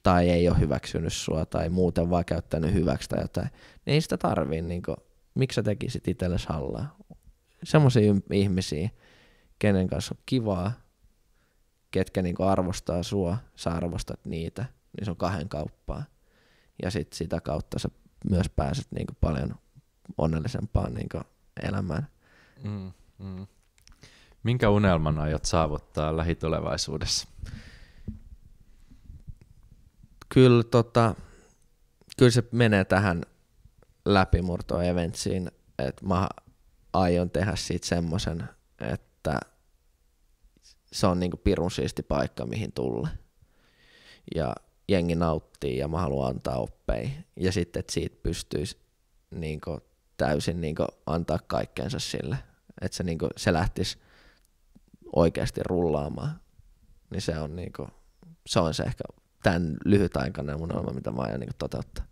Speaker 1: tai ei ole hyväksynyt sua tai muuten vaan käyttänyt hyväksi tai jotain, niin ei sitä tarvii. Niinku, miksi sä tekisit itsellesi hallaa? Semmoisia ihmisiä, kenen kanssa on kivaa, ketkä niinku arvostaa sua, sä arvostat niitä, niin se on kahden kauppaa. Ja sit sitä kautta sä myös pääset niinku paljon onnellisempaan niinku elämään.
Speaker 2: Mm, mm. Minkä unelman
Speaker 1: aiot saavuttaa lähitulevaisuudessa? Kyllä, tota, kyllä se menee tähän läpimurto-eventsiin, että mä aion tehdä siitä semmoisen, että se on niinku pirun siisti paikka, mihin tulla. Ja jengi nauttii ja mä haluan antaa oppeja. Ja sitten, että siitä pystyisi niinku täysin niinku antaa kaikkeensa sille. Että se, niinku, se lähtisi oikeasti rullaamaan, niin se on, niinku, se, on se ehkä tämän lyhytaikainen unelma, mitä mä aion niinku toteuttaa.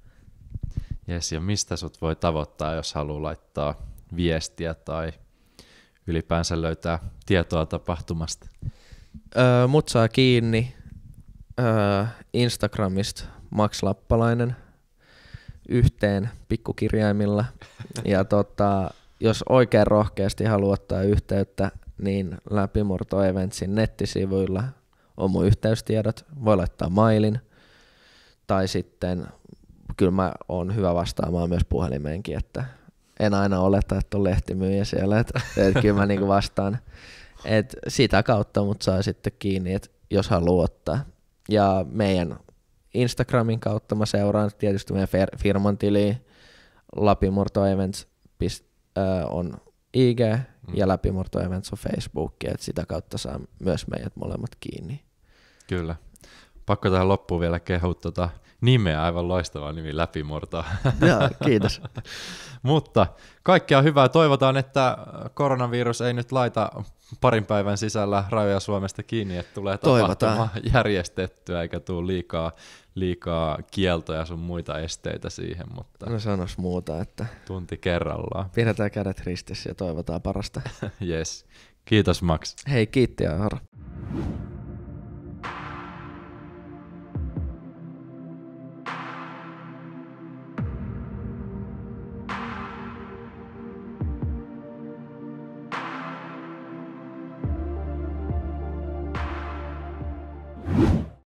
Speaker 2: Jes, ja mistä sut voi tavoittaa, jos haluaa laittaa viestiä tai ylipäänsä löytää tietoa
Speaker 1: tapahtumasta? Öö, mut saa kiinni öö, Instagramista Max Lappalainen yhteen pikkukirjaimilla. Ja tota, jos oikein rohkeasti haluaa ottaa yhteyttä niin läpimurto eventsin nettisivuilla on mun yhteystiedot, voi laittaa mailin tai sitten kyllä mä oon hyvä vastaamaan myös puhelimeenkin, että en aina oleta, että on lehtimyyjä siellä, että, että kyllä mä niinku vastaan että sitä kautta mut saa sitten kiinni, että jos haluaa ottaa. Ja meidän Instagramin kautta mä seuraan tietysti meidän firman tiliä, lapimurto events on IG mm. ja läpimurto Events on Facebook, että sitä kautta saa myös meidät molemmat kiinni.
Speaker 2: Kyllä. Pakko tähän loppuun vielä kehua tuota nimeä, aivan loistava nimi läpimurto. Joo, kiitos.
Speaker 1: Mutta
Speaker 2: kaikkea hyvää. Toivotaan, että koronavirus ei nyt laita parin päivän sisällä rajoja Suomesta kiinni, että tulee tapahtuma järjestettyä eikä tule liikaa liikaa kieltoja sun muita esteitä siihen, mutta... No
Speaker 1: sanois muuta, että...
Speaker 2: Tunti kerrallaan.
Speaker 1: Pidetään kädet ristissä ja toivotaan parasta.
Speaker 2: yes. Kiitos Max. Hei,
Speaker 1: kiitti Aaro.